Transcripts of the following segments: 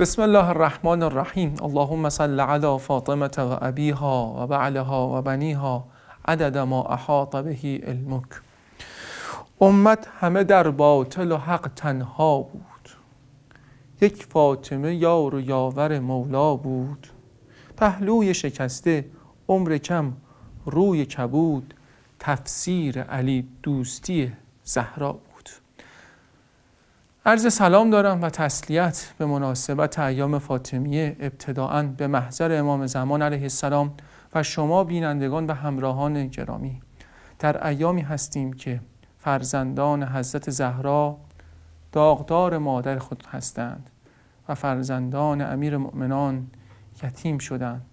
بسم الله الرحمن الرحیم اللهم صل علی فاطمه و ابیها و بعلها و بنیها عدد ما احاط به علمک امت همه در باطل و حق تنها بود یک فاطمه یار و یاور مولا بود پهلوی شکسته عمر کم روی کبود تفسیر علی دوستی زهرا بود عرض سلام دارم و تسلیت به مناسبت ایام فاطمیه ابتداعا به محضر امام زمان علیه السلام و شما بینندگان و همراهان گرامی در ایامی هستیم که فرزندان حضرت زهرا داغدار مادر خود هستند و فرزندان امیر مؤمنان یتیم شدند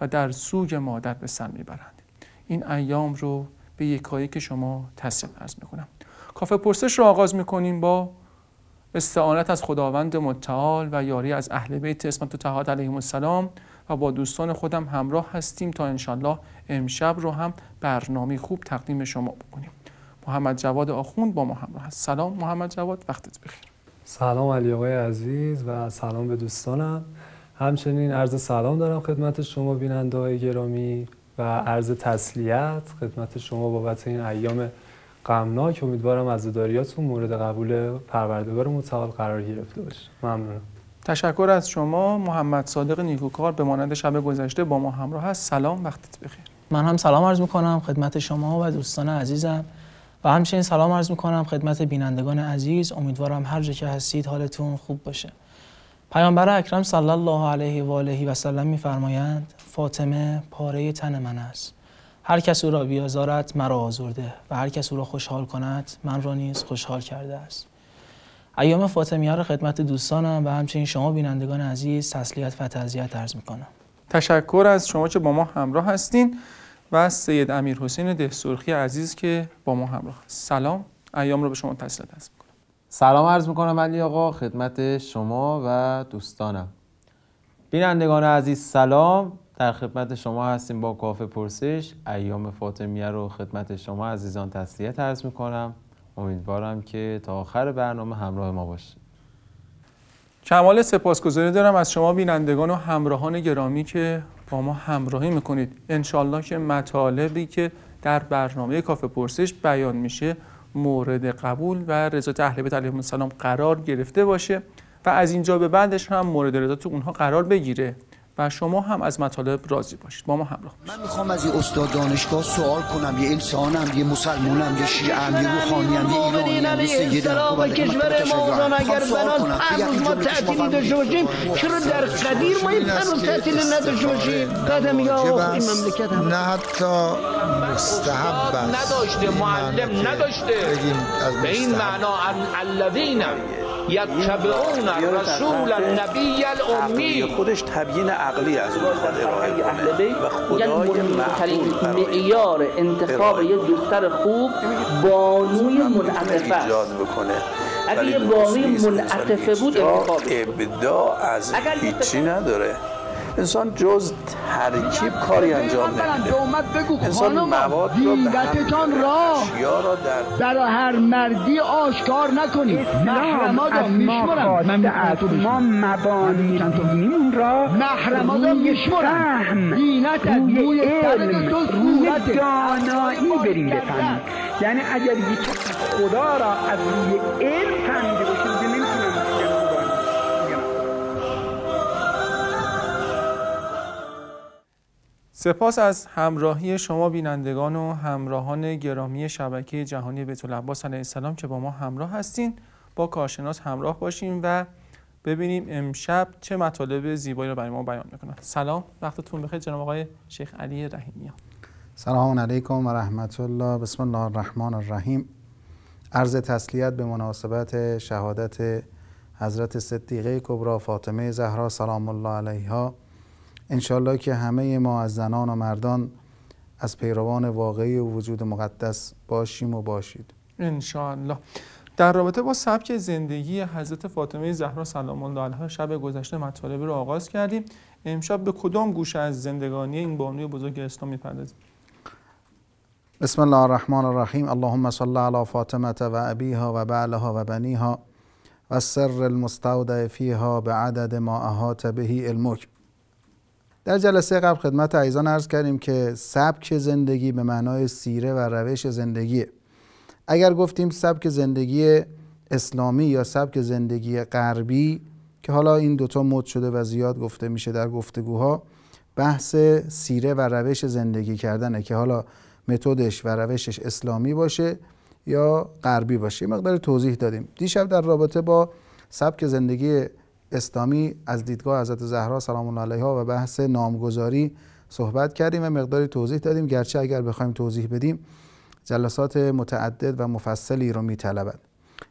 و در سوگ مادر به سر میبرند این ایام رو به یکایی که شما تصدیق ارز میکنم کافه پرسش رو آغاز میکنیم با استعانت از خداوند متعال و یاری از اهل بیت اسمت و تهاد علیهم السلام و با دوستان خودم همراه هستیم تا انشالله امشب رو هم برنامه خوب تقدیم شما بکنیم محمد جواد آخوند با ما همراه هست سلام محمد جواد وقتت بخیر سلام علی آقای عزیز و سلام به دوستانم همچنین عرض سلام دارم خدمت شما بیننده های گرامی و عرض تسلیت خدمت شما بابت این ایام غمناک امیدوارم داریاتون مورد قبول پروردگار متعال قرار گرفته باشه ممنونم تشکر از شما محمد صادق نیکوکار به مانند شب گذشته با ما همراه هست سلام وقتت بخیر من هم سلام عرض میکنم خدمت شما و دوستان عزیزم و همچنین سلام عرض میکنم خدمت بینندگان عزیز امیدوارم هر جا که هستید حالتون خوب باشه پیامبر اکرم صلی الله علیه و آله و سلم میفرمایند فاطمه پاره تن من است هر کس او را بیازارد مرا آزرده و هر کس او را خوشحال کند من را نیز خوشحال کرده است ایام فاطمیه را خدمت دوستانم و همچنین شما بینندگان عزیز تسلیت و تعزیت عرض میکنم تشکر از شما که با ما همراه هستین و سید امیر حسین دهسرخی عزیز که با ما همراه هست سلام ایام را به شما تسلیت عرض میکنم سلام عرض میکنم علی آقا خدمت شما و دوستانم بینندگان عزیز سلام در خدمت شما هستیم با کافه پرسش ایام فاطمیه رو خدمت شما عزیزان تسلیت می میکنم امیدوارم که تا آخر برنامه همراه ما باشید کمال سپاسگزاری دارم از شما بینندگان و همراهان گرامی که با ما همراهی میکنید انشالله که مطالبی که در برنامه کافه پرسش بیان میشه مورد قبول و رضایت اهل بیت علیهم قرار گرفته باشه و از اینجا به بعدش هم مورد رضایت اونها قرار بگیره و شما هم از مطالب راضی باشید با ما همراه باشید من میخوام از یه استاد دانشگاه سوال کنم یه انسانم یه مسلمانم یه ام یه روحانیم یه ایرانیم یه سیدم و کشور ما اگر بنان امروز ما تعطیلی داشته باشیم چرا در قدیر ما این پنوز تعطیلی نداشته باشیم قدم یا این مملکت هم نه حتی مستحب نداشته معلم نداشته به این معنا الذین یتبعون رسول النبی الامی خودش تبیین عقلی از اون میخواد ارائه کنه و خدای معقول معیار انتخاب یه دختر خوب بانوی منعطفه ایجاد بکنه اگه یه بانوی منعطفه بود انتخاب ابدا از هیچی نداره انسان جز ترکیب کاری انجام نمیده انسان مواد رو را را در برای هر مردی آشکار نکنید محرمادا میشمرم ما مبانی چند دینیمون را را میشمرم دینت از روی علم روی دانایی بریم بفهمید یعنی اگر یک خدا را از روی علم سپاس از همراهی شما بینندگان و همراهان گرامی شبکه جهانی بیت العباس علیه السلام که با ما همراه هستین با کارشناس همراه باشیم و ببینیم امشب چه مطالب زیبایی رو برای ما بیان میکنن سلام وقتتون بخیر جناب آقای شیخ علی رحیمیان سلام علیکم و رحمت الله بسم الله الرحمن الرحیم عرض تسلیت به مناسبت شهادت حضرت صدیقه کبرا فاطمه زهرا سلام الله علیها انشالله که همه ما از زنان و مردان از پیروان واقعی و وجود مقدس باشیم و باشید انشالله در رابطه با سبک زندگی حضرت فاطمه زهرا سلام الله علیها شب گذشته مطالبی رو آغاز کردیم امشب به کدام گوشه از زندگانی این بانوی بزرگ اسلام میپردازیم بسم الله الرحمن الرحیم اللهم صل علی فاطمه و ابیها و بعلها و بنیها و سر المستودع فیها به عدد ما احاط بهی علمک در جلسه قبل خدمت عیزان عرض کردیم که سبک زندگی به معنای سیره و روش زندگیه اگر گفتیم سبک زندگی اسلامی یا سبک زندگی غربی که حالا این دوتا مد شده و زیاد گفته میشه در گفتگوها بحث سیره و روش زندگی کردنه که حالا متدش و روشش اسلامی باشه یا غربی باشه یه مقدار توضیح دادیم دیشب در رابطه با سبک زندگی اسلامی از دیدگاه حضرت زهرا سلام الله علیها و بحث نامگذاری صحبت کردیم و مقداری توضیح دادیم گرچه اگر بخوایم توضیح بدیم جلسات متعدد و مفصلی رو میطلبد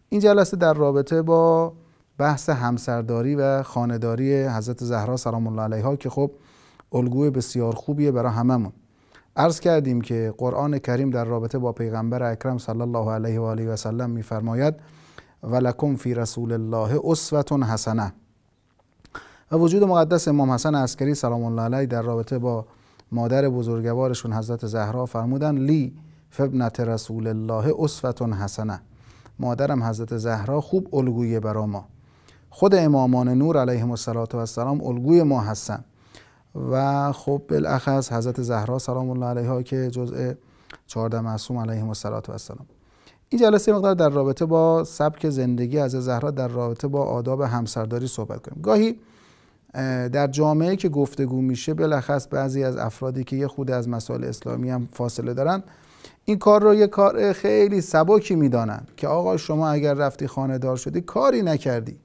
این جلسه در رابطه با بحث همسرداری و خانداری حضرت زهرا سلام الله علیها که خب الگوی بسیار خوبیه برای هممون عرض کردیم که قرآن کریم در رابطه با پیغمبر اکرم صلی الله علیه و آله و سلم میفرماید ولکم فی رسول الله اسوه حسنه و وجود مقدس امام حسن عسکری سلام الله علیه در رابطه با مادر بزرگوارشون حضرت زهرا فرمودن لی فبنت رسول الله اصفت حسنه مادرم حضرت زهرا خوب الگویه برا ما خود امامان نور علیهم السلام الگوی ما هستن و خب بالاخص حضرت زهرا سلام الله علیها که جزء 14 معصوم و السلام این جلسه مقدار در رابطه با سبک زندگی از زهرا در رابطه با آداب همسرداری صحبت کنیم گاهی در جامعه که گفتگو میشه بلخص بعضی از افرادی که یه خود از مسائل اسلامی هم فاصله دارن این کار رو یه کار خیلی سبکی میدانن که آقا شما اگر رفتی خانه دار شدی کاری نکردی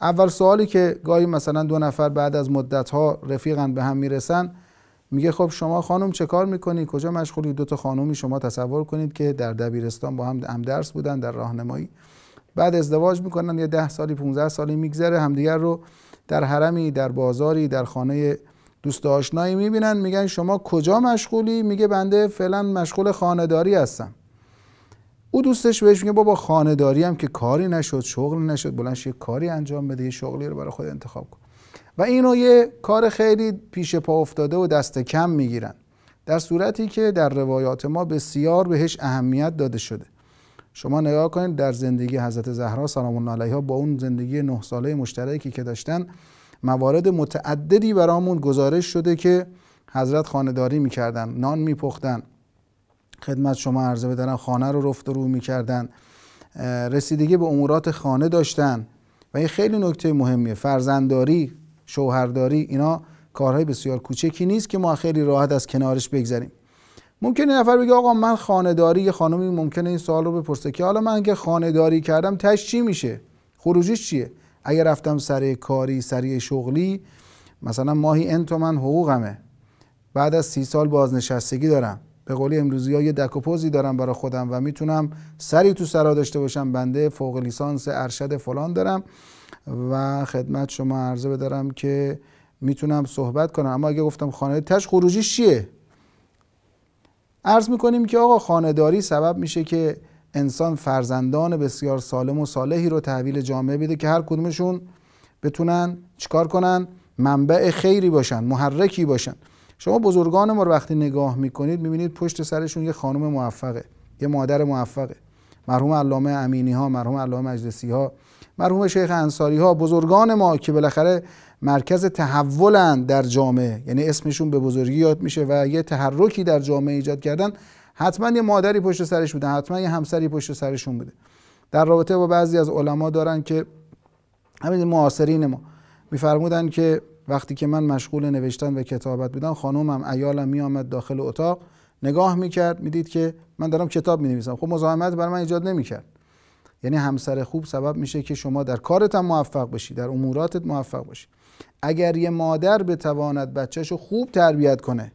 اول سوالی که گاهی مثلا دو نفر بعد از مدت ها رفیقن به هم میرسن میگه خب شما خانم چه کار میکنی کجا مشغولی دو تا خانومی شما تصور کنید که در دبیرستان با هم هم درس بودن در راهنمایی بعد ازدواج میکنن یه ده سالی 15 سالی میگذره همدیگر رو در حرمی در بازاری در خانه دوست آشنایی میبینن میگن شما کجا مشغولی میگه بنده فعلا مشغول خانداری هستم او دوستش بهش میگه بابا خانداری هم که کاری نشد شغل نشد بلنش یه کاری انجام بده یه شغلی رو برای خود انتخاب کن و اینو یه کار خیلی پیش پا افتاده و دست کم میگیرن در صورتی که در روایات ما بسیار بهش اهمیت داده شده شما نگاه کنید در زندگی حضرت زهرا سلام الله علیها با اون زندگی نه ساله مشترکی که داشتن موارد متعددی برامون گزارش شده که حضرت خانداری میکردن نان میپختن خدمت شما عرضه بدارم خانه رو رفت و رو میکردن رسیدگی به امورات خانه داشتن و این خیلی نکته مهمیه فرزندداری شوهرداری اینا کارهای بسیار کوچکی نیست که ما خیلی راحت از کنارش بگذریم ممکنه نفر بگه آقا من خانداری یه خانمی ممکنه این سوال رو بپرسه که حالا من که خانداری کردم تش چی میشه خروجیش چیه اگر رفتم سر کاری سر شغلی مثلا ماهی ان من حقوقمه بعد از سی سال بازنشستگی دارم به قولی امروزی ها یه دکوپوزی دارم برای خودم و میتونم سری تو سرا داشته باشم بنده فوق لیسانس ارشد فلان دارم و خدمت شما عرضه بدارم که میتونم صحبت کنم اما اگه گفتم خانه تش خروجی چیه عرض میکنیم که آقا خانداری سبب میشه که انسان فرزندان بسیار سالم و صالحی رو تحویل جامعه بده که هر کدومشون بتونن چیکار کنن منبع خیری باشن محرکی باشن شما بزرگان ما رو وقتی نگاه میکنید میبینید پشت سرشون یه خانم موفقه یه مادر موفقه مرحوم علامه امینی ها مرحوم علامه مجلسی ها مرحوم شیخ انصاری ها بزرگان ما که بالاخره مرکز تحولند در جامعه یعنی اسمشون به بزرگی یاد میشه و یه تحرکی در جامعه ایجاد کردن حتما یه مادری پشت سرش بوده حتما یه همسری پشت سرشون بوده در رابطه با بعضی از علما دارن که همین معاصرین ما میفرمودن که وقتی که من مشغول نوشتن و کتابت بودم خانومم ایالم میآمد داخل اتاق نگاه میکرد میدید که من دارم کتاب مینویسم خب مزاحمت بر من ایجاد نمیکرد یعنی همسر خوب سبب میشه که شما در کارت موفق بشی در اموراتت موفق باشی اگر یه مادر بتواند بچهش رو خوب تربیت کنه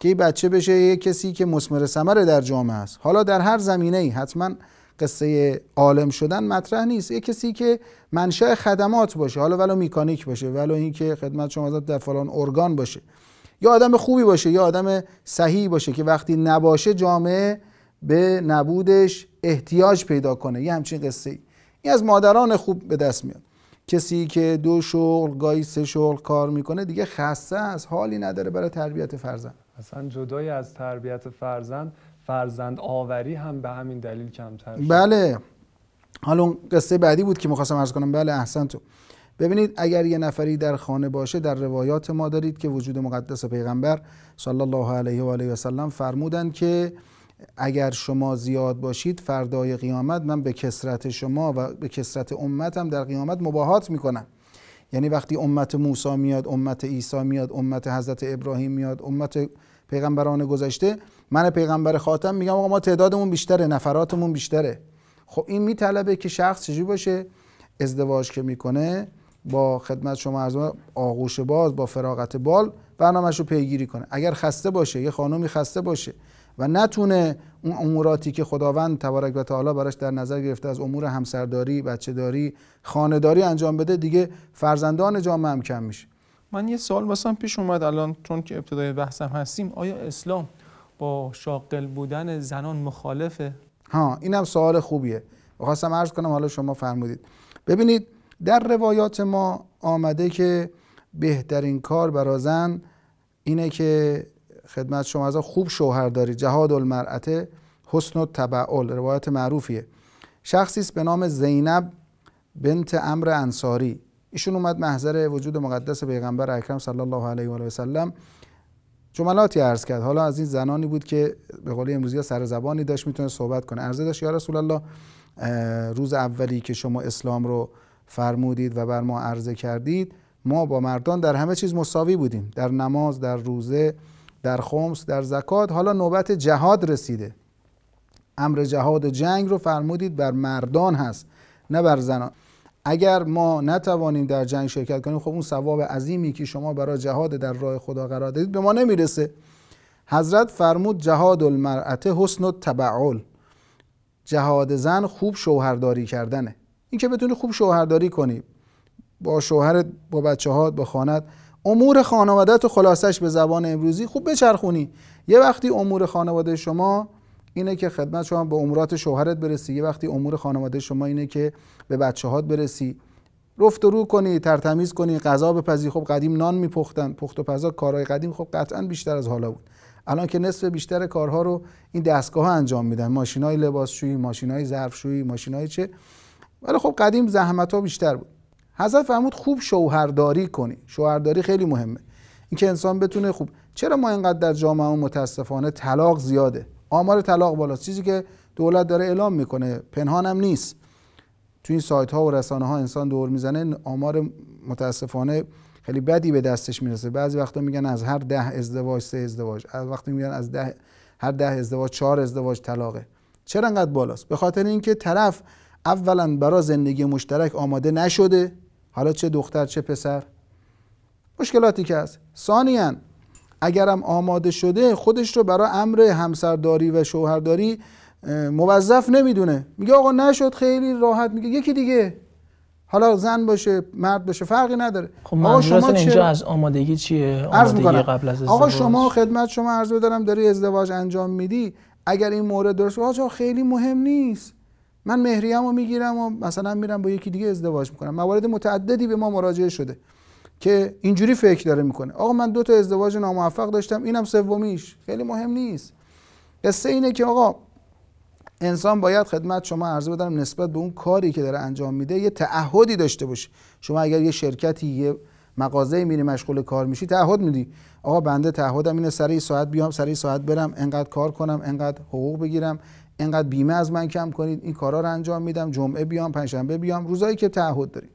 که این بچه بشه یه کسی که مسمر سمر در جامعه است حالا در هر زمینه ای حتما قصه عالم شدن مطرح نیست یه کسی که منشأ خدمات باشه حالا ولو میکانیک باشه ولو اینکه خدمت شما در فلان ارگان باشه یا آدم خوبی باشه یا آدم صحیح باشه که وقتی نباشه جامعه به نبودش احتیاج پیدا کنه یه همچین قصه ای این از مادران خوب به دست میاد کسی که دو شغل گاهی سه شغل کار میکنه دیگه خسته از حالی نداره برای تربیت فرزند اصلا جدای از تربیت فرزند فرزند آوری هم به همین دلیل کمتر شد. بله حالا اون قصه بعدی بود که میخواستم ارز کنم بله احسن تو ببینید اگر یه نفری در خانه باشه در روایات ما دارید که وجود مقدس پیغمبر صلی الله علیه و آله و سلم فرمودن که اگر شما زیاد باشید فردای قیامت من به کسرت شما و به کسرت امتم در قیامت مباهات میکنم یعنی وقتی امت موسی میاد امت عیسی میاد امت حضرت ابراهیم میاد امت پیغمبران گذشته من پیغمبر خاتم میگم آقا ما تعدادمون بیشتره نفراتمون بیشتره خب این میطلبه که شخص چجوری باشه ازدواج که میکنه با خدمت شما از آغوش باز با فراغت بال برنامهش رو پیگیری کنه اگر خسته باشه یه خانمی خسته باشه و نتونه اون اموراتی که خداوند تبارک و تعالی براش در نظر گرفته از امور همسرداری، بچهداری، خانداری انجام بده دیگه فرزندان جامعه هم کم میشه من یه سوال واسم پیش اومد الان چون که ابتدای بحثم هستیم آیا اسلام با شاغل بودن زنان مخالفه ها اینم سوال خوبیه خواستم عرض کنم حالا شما فرمودید ببینید در روایات ما آمده که بهترین کار برا زن اینه که خدمت شما از خوب شوهر داری جهاد المرعته حسن و تبعال روایت معروفیه شخصی است به نام زینب بنت امر انصاری ایشون اومد محضر وجود مقدس پیغمبر اکرم صلی الله علیه و آله و سلم جملاتی عرض کرد حالا از این زنانی بود که به قول امروزی سر زبانی داشت میتونه صحبت کنه عرضه داشت یا رسول الله روز اولی که شما اسلام رو فرمودید و بر ما عرضه کردید ما با مردان در همه چیز مساوی بودیم در نماز در روزه در خمس در زکات حالا نوبت جهاد رسیده امر جهاد و جنگ رو فرمودید بر مردان هست نه بر زنان اگر ما نتوانیم در جنگ شرکت کنیم خب اون ثواب عظیمی که شما برای جهاد در راه خدا قرار دادید به ما نمیرسه حضرت فرمود جهاد المرعته حسن و تبعول جهاد زن خوب شوهرداری کردنه اینکه بتونی خوب شوهرداری کنی با شوهرت با بچه هات، با خانت امور خانواده تو خلاصش به زبان امروزی خوب بچرخونی یه وقتی امور خانواده شما اینه که خدمت شما به امورات شوهرت برسی یه وقتی امور خانواده شما اینه که به بچه هات برسی رفت و رو کنی ترتمیز کنی غذا بپزی خب قدیم نان میپختن پخت و پزا کارهای قدیم خب قطعا بیشتر از حالا بود الان که نصف بیشتر کارها رو این دستگاه ها انجام میدن ماشین های لباسشویی ماشین های ظرفشویی ماشین چه ولی خب قدیم زحمت ها بیشتر بود حضرت فرمود خوب شوهرداری کنی شوهرداری خیلی مهمه اینکه انسان بتونه خوب چرا ما اینقدر در جامعه متاسفانه طلاق زیاده آمار طلاق بالاست چیزی که دولت داره اعلام میکنه پنهانم نیست تو این سایت ها و رسانه ها انسان دور میزنه آمار متاسفانه خیلی بدی به دستش میرسه بعضی وقتا میگن از هر ده ازدواج سه ازدواج از وقتی میگن از ده هر ده ازدواج چهار ازدواج طلاقه چرا انقدر بالاست به خاطر اینکه طرف اولا برای زندگی مشترک آماده نشده حالا چه دختر چه پسر مشکلاتی که هست ثانیا اگرم آماده شده خودش رو برای امر همسرداری و شوهرداری موظف نمیدونه میگه آقا نشد خیلی راحت میگه یکی دیگه حالا زن باشه مرد باشه فرقی نداره خب آقا شما اینجا از آمادگی چیه آمادگی قبل از آقا شما خدمت شما عرض بدارم داری ازدواج انجام میدی اگر این مورد درست باشه خیلی مهم نیست من مهریم رو میگیرم و مثلا میرم با یکی دیگه ازدواج میکنم موارد متعددی به ما مراجعه شده که اینجوری فکر داره میکنه آقا من دو تا ازدواج ناموفق داشتم اینم سومیش خیلی مهم نیست قصه اینه که آقا انسان باید خدمت شما عرضه بدارم نسبت به اون کاری که داره انجام میده یه تعهدی داشته باشه شما اگر یه شرکتی یه مغازه میری مشغول کار میشی تعهد میدی آقا بنده تعهدم اینه سری ساعت بیام سری ساعت برم انقدر کار کنم انقدر حقوق بگیرم اینقدر بیمه از من کم کنید این کارا رو انجام میدم جمعه بیام پنجشنبه بیام روزایی که تعهد داریم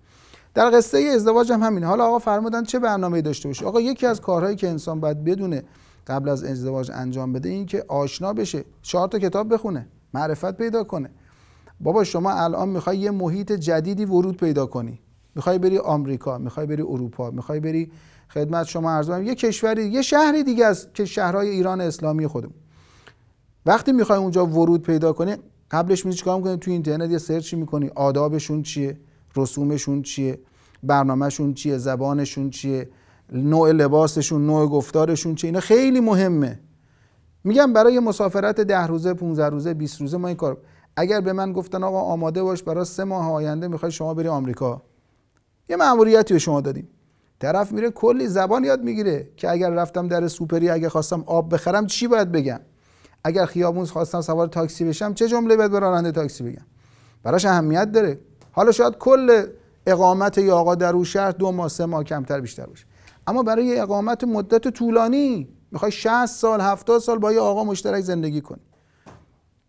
در قصه ازدواج هم همین حالا آقا فرمودن چه برنامه‌ای داشته باشه آقا یکی از کارهایی که انسان باید بدونه قبل از ازدواج انجام بده این که آشنا بشه چهار تا کتاب بخونه معرفت پیدا کنه بابا شما الان میخوای یه محیط جدیدی ورود پیدا کنی میخوای بری آمریکا میخوای بری اروپا میخوای بری خدمت شما عرض یه کشوری یه شهری دیگه است که شهرهای ایران اسلامی خودمون وقتی میخوای اونجا ورود پیدا کنی قبلش میری چیکار میکنی تو اینترنت یه سرچ میکنی آدابشون چیه رسومشون چیه برنامهشون چیه زبانشون چیه نوع لباسشون نوع گفتارشون چیه اینا خیلی مهمه میگم برای مسافرت ده روزه 15 روزه 20 روزه ما این کار اگر به من گفتن آقا آماده باش برای سه ماه آینده میخوای شما بری آمریکا یه ماموریتی به شما دادیم طرف میره کلی زبان یاد میگیره که اگر رفتم در سوپری اگه خواستم آب بخرم چی باید بگم اگر خیابون خواستم سوار تاکسی بشم چه جمله باید به راننده تاکسی بگم براش اهمیت داره حالا شاید کل اقامت یا آقا در اون شهر دو ماه سه ماه کمتر بیشتر باشه اما برای اقامت مدت طولانی میخوای 60 سال 70 سال با یه آقا مشترک زندگی کنی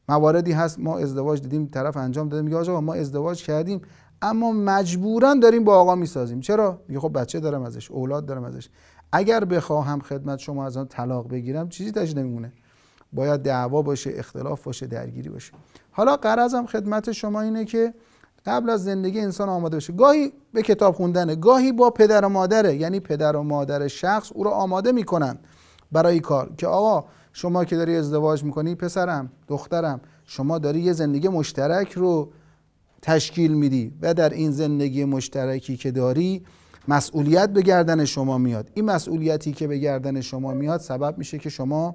مواردی هست ما ازدواج دیدیم طرف انجام داده میگه آقا ما ازدواج کردیم اما مجبورا داریم با آقا میسازیم چرا میگه خب بچه دارم ازش اولاد دارم ازش اگر بخواهم خدمت شما از آن طلاق بگیرم چیزی تاش نمیمونه باید دعوا باشه اختلاف باشه درگیری باشه حالا قرضم خدمت شما اینه که قبل از زندگی انسان آماده بشه گاهی به کتاب خوندنه گاهی با پدر و مادره یعنی پدر و مادر شخص او رو آماده میکنن برای کار که آقا شما که داری ازدواج میکنی پسرم دخترم شما داری یه زندگی مشترک رو تشکیل میدی و در این زندگی مشترکی که داری مسئولیت به گردن شما میاد این مسئولیتی که به گردن شما میاد سبب میشه که شما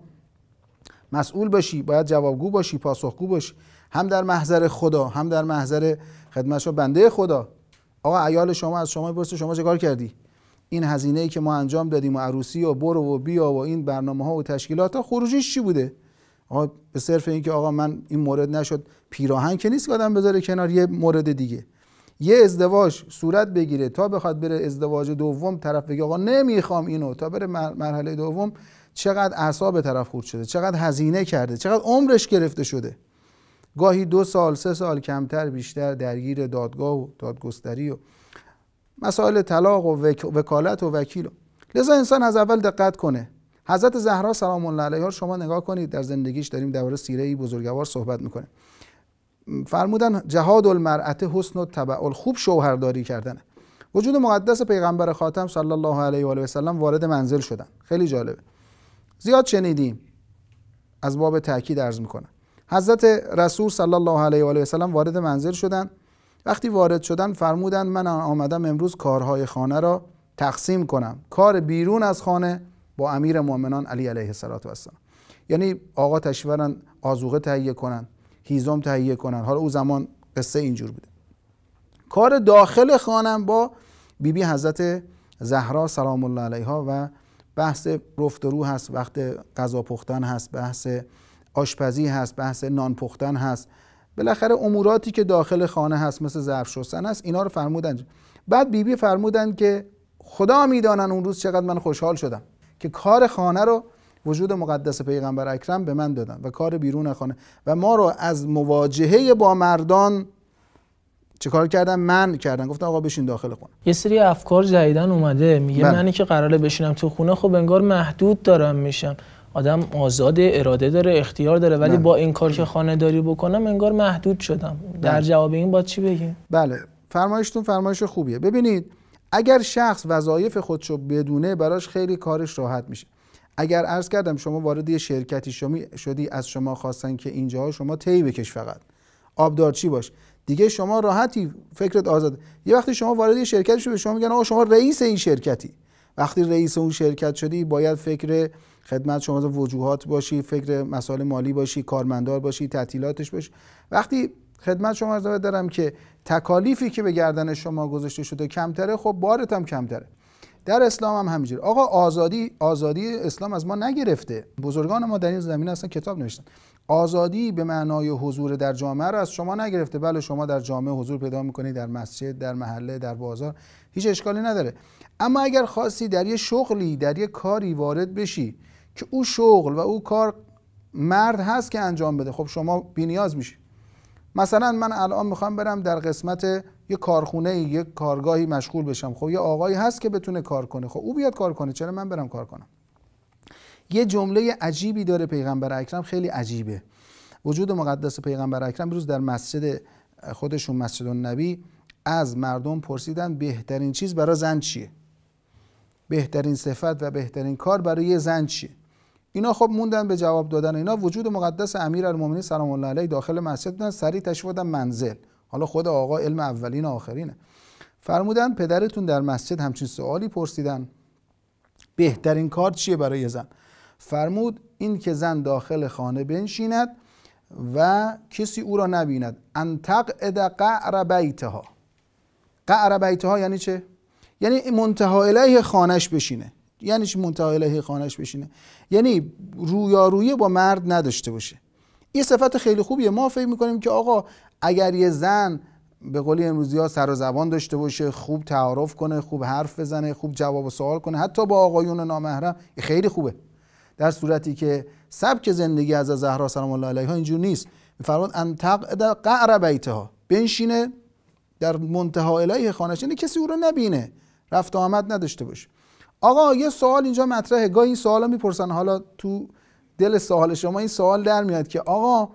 مسئول باشی باید جوابگو باشی پاسخگو باشی هم در محضر خدا هم در محضر خدمت شما بنده خدا آقا عیال شما از شما برسه شما چه کار کردی این هزینه که ما انجام دادیم و عروسی و برو و بیا و این برنامه ها و تشکیلات ها خروجیش چی بوده آقا به صرف اینکه آقا من این مورد نشد پیراهن که نیست که آدم بذاره کنار یه مورد دیگه یه ازدواج صورت بگیره تا بخواد بره ازدواج دوم طرف بگه آقا نمیخوام اینو تا بره مرحله دوم چقدر اعصاب طرف خورد شده چقدر هزینه کرده چقدر عمرش گرفته شده گاهی دو سال سه سال کمتر بیشتر درگیر دادگاه و دادگستری و مسائل طلاق و وکالت و وکیل لذا انسان از اول دقت کنه حضرت زهرا سلام الله علیها شما نگاه کنید در زندگیش داریم درباره سیره ای بزرگوار صحبت میکنه فرمودن جهاد المرعته حسن و تبعل خوب شوهرداری کردنه وجود مقدس پیغمبر خاتم صلی الله علیه و آله و سلم وارد منزل شدن خیلی جالبه زیاد شنیدیم از باب تاکید ارز میکنم حضرت رسول صلی الله علیه و آله و سلم وارد منزل شدند وقتی وارد شدن فرمودند من آمدم امروز کارهای خانه را تقسیم کنم کار بیرون از خانه با امیر مؤمنان علی علیه السلام یعنی آقا تشورن آزوغه تهیه کنند، هیزم تهیه کنن حالا او زمان قصه اینجور بوده کار داخل خانم با بیبی بی حضرت زهرا سلام الله علیها و بحث رفت و رو هست وقت غذا پختن هست بحث آشپزی هست بحث نان پختن هست بالاخره اموراتی که داخل خانه هست مثل ظرف شستن هست اینا رو فرمودن بعد بیبی بی فرمودن که خدا میدانن اون روز چقدر من خوشحال شدم که کار خانه رو وجود مقدس پیغمبر اکرم به من دادن و کار بیرون خانه و ما رو از مواجهه با مردان کار کردن من کردن گفتن آقا بشین داخل خونه یه سری افکار جدیدن اومده میگه بله. من. منی که قراره بشینم تو خونه خب انگار محدود دارم میشم آدم آزاد اراده داره اختیار داره ولی بله. با این کار که خانه داری بکنم انگار محدود شدم بله. در جواب این با چی بگیم بله فرمایشتون فرمایش خوبیه ببینید اگر شخص وظایف خودشو بدونه براش خیلی کارش راحت میشه اگر عرض کردم شما وارد یه شرکتی شدی از شما خواستن که اینجاها شما طی بکش فقط آبدارچی باش دیگه شما راحتی فکرت آزاد. یه وقتی شما وارد یه شرکت شده به شما میگن آقا شما رئیس این شرکتی وقتی رئیس اون شرکت شدی باید فکر خدمت شما وجوهات باشی فکر مسائل مالی باشی کارمندار باشی تعطیلاتش باشی وقتی خدمت شما از دارم که تکالیفی که به گردن شما گذاشته شده کمتره خب بارت هم کمتره در اسلام هم همینجور آقا آزادی آزادی اسلام از ما نگرفته بزرگان ما در این زمین اصلا کتاب نوشتن آزادی به معنای حضور در جامعه را از شما نگرفته بله شما در جامعه حضور پیدا میکنید در مسجد در محله در بازار هیچ اشکالی نداره اما اگر خواستی در یه شغلی در یه کاری وارد بشی که او شغل و او کار مرد هست که انجام بده خب شما بینیاز میشی مثلا من الان میخوام برم در قسمت یه کارخونه یه کارگاهی مشغول بشم خب یه آقایی هست که بتونه کار کنه خب او بیاد کار کنه چرا من برم کار کنم یه جمله عجیبی داره پیغمبر اکرم خیلی عجیبه وجود مقدس پیغمبر اکرم روز در مسجد خودشون مسجد النبی از مردم پرسیدن بهترین چیز برای زن چیه بهترین صفت و بهترین کار برای یه زن چیه اینا خب موندن به جواب دادن اینا وجود مقدس امیر سلام الله علیه داخل مسجد بودن سریع تشریف منزل حالا خود آقا علم اولین و آخرینه فرمودن پدرتون در مسجد همچین سوالی پرسیدن بهترین کار چیه برای زن فرمود این که زن داخل خانه بنشیند و کسی او را نبیند اد قعر بیتها قعر بیتها یعنی چه یعنی منتها الیه خانش بشینه یعنی چه منتها الیه خانش بشینه یعنی رویارویی با مرد نداشته باشه این صفت خیلی خوبیه ما فکر میکنیم که آقا اگر یه زن به قول امروزی ها سر و زبان داشته باشه خوب تعارف کنه خوب حرف بزنه خوب جواب و سوال کنه حتی با آقایون نامحرم خیلی خوبه در صورتی که سبک زندگی از زهرا سلام الله علیها اینجور نیست میفرماد ان تقعد قعر بیتها بنشینه در منتها الیه خانش یعنی کسی او رو نبینه رفت آمد نداشته باشه آقا یه سوال اینجا مطرحه گاهی این سوالا میپرسن حالا تو دل سوال شما این سوال در میاد که آقا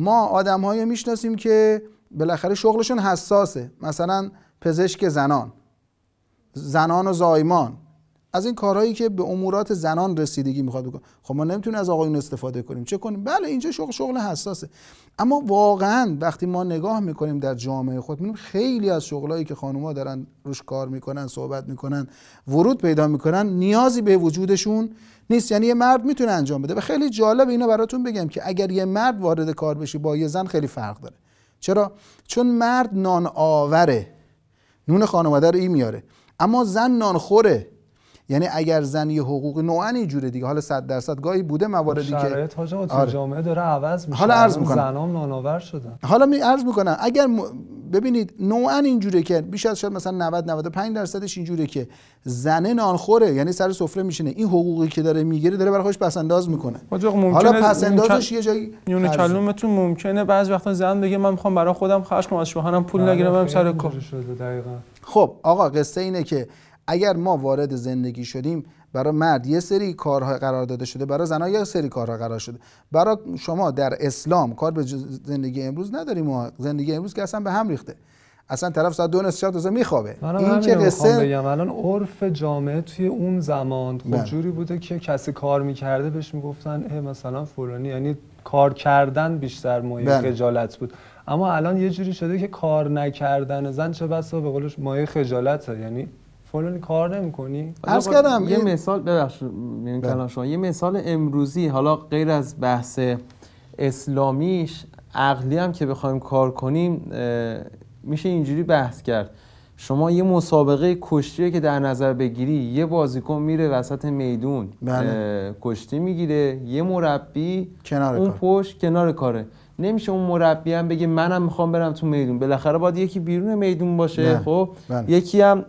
ما آدم هایی میشناسیم که بالاخره شغلشون حساسه مثلا پزشک زنان زنان و زایمان از این کارهایی که به امورات زنان رسیدگی میخواد بکنه خب ما نمیتونیم از آقایون استفاده کنیم چه کنیم بله اینجا شغل شغل حساسه اما واقعا وقتی ما نگاه میکنیم در جامعه خود میبینیم خیلی از شغلهایی که خانوما دارن روش کار میکنن صحبت میکنن ورود پیدا میکنن نیازی به وجودشون نیست یعنی یه مرد میتونه انجام بده و خیلی جالب اینو براتون بگم که اگر یه مرد وارد کار بشه با یه زن خیلی فرق داره چرا چون مرد نان آوره نون خانواده رو ای میاره اما زن نان خوره یعنی اگر زن یه حقوق نوعی جوره دیگه حالا 100 درصد گاهی بوده مواردی خب که شرایط آره. جامعه داره عوض میشه حالا عرض میکنم زنام ناناور شدن حالا می عرض میکنم اگر م... ببینید نوعا اینجوره که بیش از شاید مثلا 90 95 درصدش اینجوره که زن نانخوره یعنی سر سفره میشینه این حقوقی که داره میگیره داره برای خودش پس انداز میکنه ممکنه حالا پس اندازش یه جایی میونه کلومتون ممکنه بعضی وقتا زن بگه من میخوام برای خودم خرج کنم از شوهرم پول آره، نگیرم برم سر کار خب آقا قصه اینه که اگر ما وارد زندگی شدیم برای مرد یه سری کارها قرار داده شده برای زنها یه سری کارها قرار شده برای شما در اسلام کار به زندگی امروز نداریم ما زندگی امروز که اصلا به هم ریخته اصلا طرف ساعت دو نصف شب میخوابه این که قصه بگم الان عرف جامعه توی اون زمان خب بله. جوری بوده که کسی کار میکرده بهش میگفتن مثلا فلانی یعنی کار کردن بیشتر مایه بله. خجالت بود اما الان یه جوری شده که کار نکردن زن چه بسا به قولش مایه خجالته یعنی فلان کار نمیکنی عرض کردم یه مثال ببخشید یعنی بله. شما یه مثال امروزی حالا غیر از بحث اسلامیش عقلی هم که بخوایم کار کنیم میشه اینجوری بحث کرد شما یه مسابقه کشتی که در نظر بگیری یه بازیکن میره وسط میدون بله. کشتی میگیره یه مربی کنار اون پشت کنار کاره نمیشه اون مربی هم بگه منم میخوام برم تو میدون بالاخره باید یکی بیرون میدون باشه خب بله. یکی هم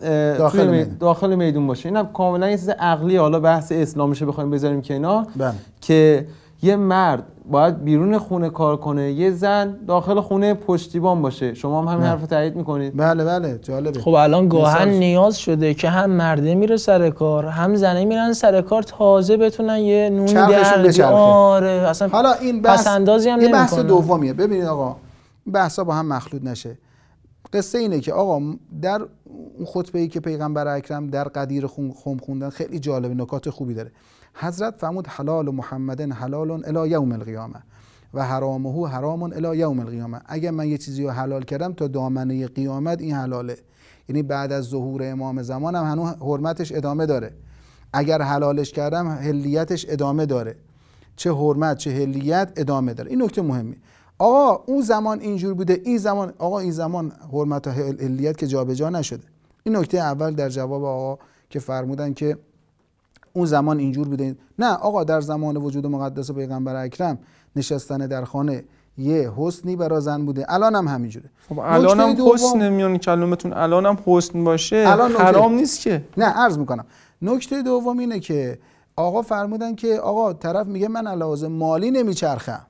داخل میدون. باشه اینم کاملا یه چیز عقلی حالا بحث اسلامشه بخوایم بذاریم نه بله. که یه مرد باید بیرون خونه کار کنه یه زن داخل خونه پشتیبان باشه شما هم همین حرف تایید میکنید بله بله جالبه خب الان گاهن نیاز شده که هم مرده میره سر کار هم زنه میرن سر کار تازه بتونن یه نون دردی آره اصلا حالا این بحث اندازی هم این بحث دومیه ببینید آقا بحثا با هم مخلوط نشه قصه اینه که آقا در اون خطبه ای که پیغمبر اکرم در قدیر خون خوندن خیلی جالب نکات خوبی داره حضرت فرمود حلال و محمدن حلال الی یوم القیامه و حرام حرامه حرام الی یوم القیامه اگر من یه چیزی رو حلال کردم تا دامنه قیامت این حلاله یعنی بعد از ظهور امام زمانم هنوز حرمتش ادامه داره اگر حلالش کردم هلیتش ادامه داره چه حرمت چه هلیت ادامه داره این نکته مهمی آقا اون زمان اینجور بوده این زمان آقا این زمان حرمت و هلیت که جابجا جا نشده این نکته اول در جواب آقا که فرمودن که اون زمان اینجور بوده نه آقا در زمان وجود مقدس پیغمبر اکرم نشستن در خانه یه حسنی برا زن بوده الان هم همینجوره خب الان هم حسن کلمتون الان هم حسن باشه الان حرام نیست که نه عرض میکنم نکته دوم اینه که آقا فرمودن که آقا طرف میگه من علاوه مالی نمیچرخم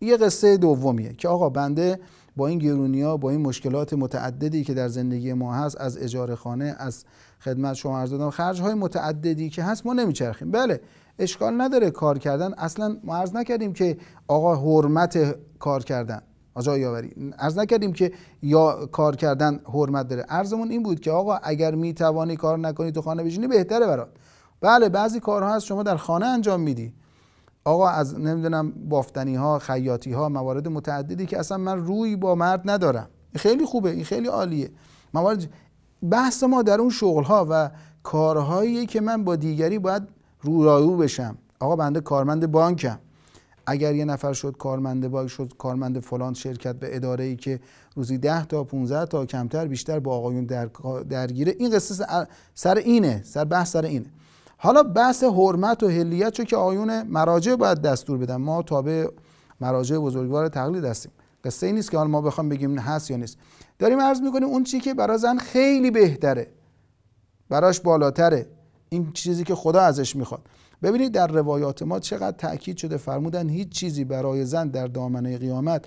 یه قصه دومیه که آقا بنده با این گرونیا با این مشکلات متعددی که در زندگی ما هست از اجاره خانه از خدمت شما عرض دادم خرج های متعددی که هست ما نمیچرخیم بله اشکال نداره کار کردن اصلا ما عرض نکردیم که آقا حرمت کار کردن آجا یاوری عرض نکردیم که یا کار کردن حرمت داره ارزمون این بود که آقا اگر می کار نکنی تو خانه بشینی بهتره برات بله بعضی کارها هست شما در خانه انجام میدی آقا از نمیدونم بافتنی ها خیاطی ها موارد متعددی که اصلا من روی با مرد ندارم خیلی خوبه این خیلی عالیه موارد بحث ما در اون ها و کارهایی که من با دیگری باید رو بشم آقا بنده کارمند بانکم اگر یه نفر شد کارمند بانک شد کارمند فلان شرکت به اداره ای که روزی ده تا 15 تا کمتر بیشتر با آقایون در درگیره این قصه سر اینه سر بحث سر اینه حالا بحث حرمت و هلیت چون که آقایون مراجع باید دستور بدن ما تابع مراجع بزرگوار تقلید هستیم قصه ای نیست که حالا ما بخوام بگیم هست یا نیست داریم عرض میکنیم اون چی که برای زن خیلی بهتره براش بالاتره این چیزی که خدا ازش میخواد ببینید در روایات ما چقدر تاکید شده فرمودن هیچ چیزی برای زن در دامنه قیامت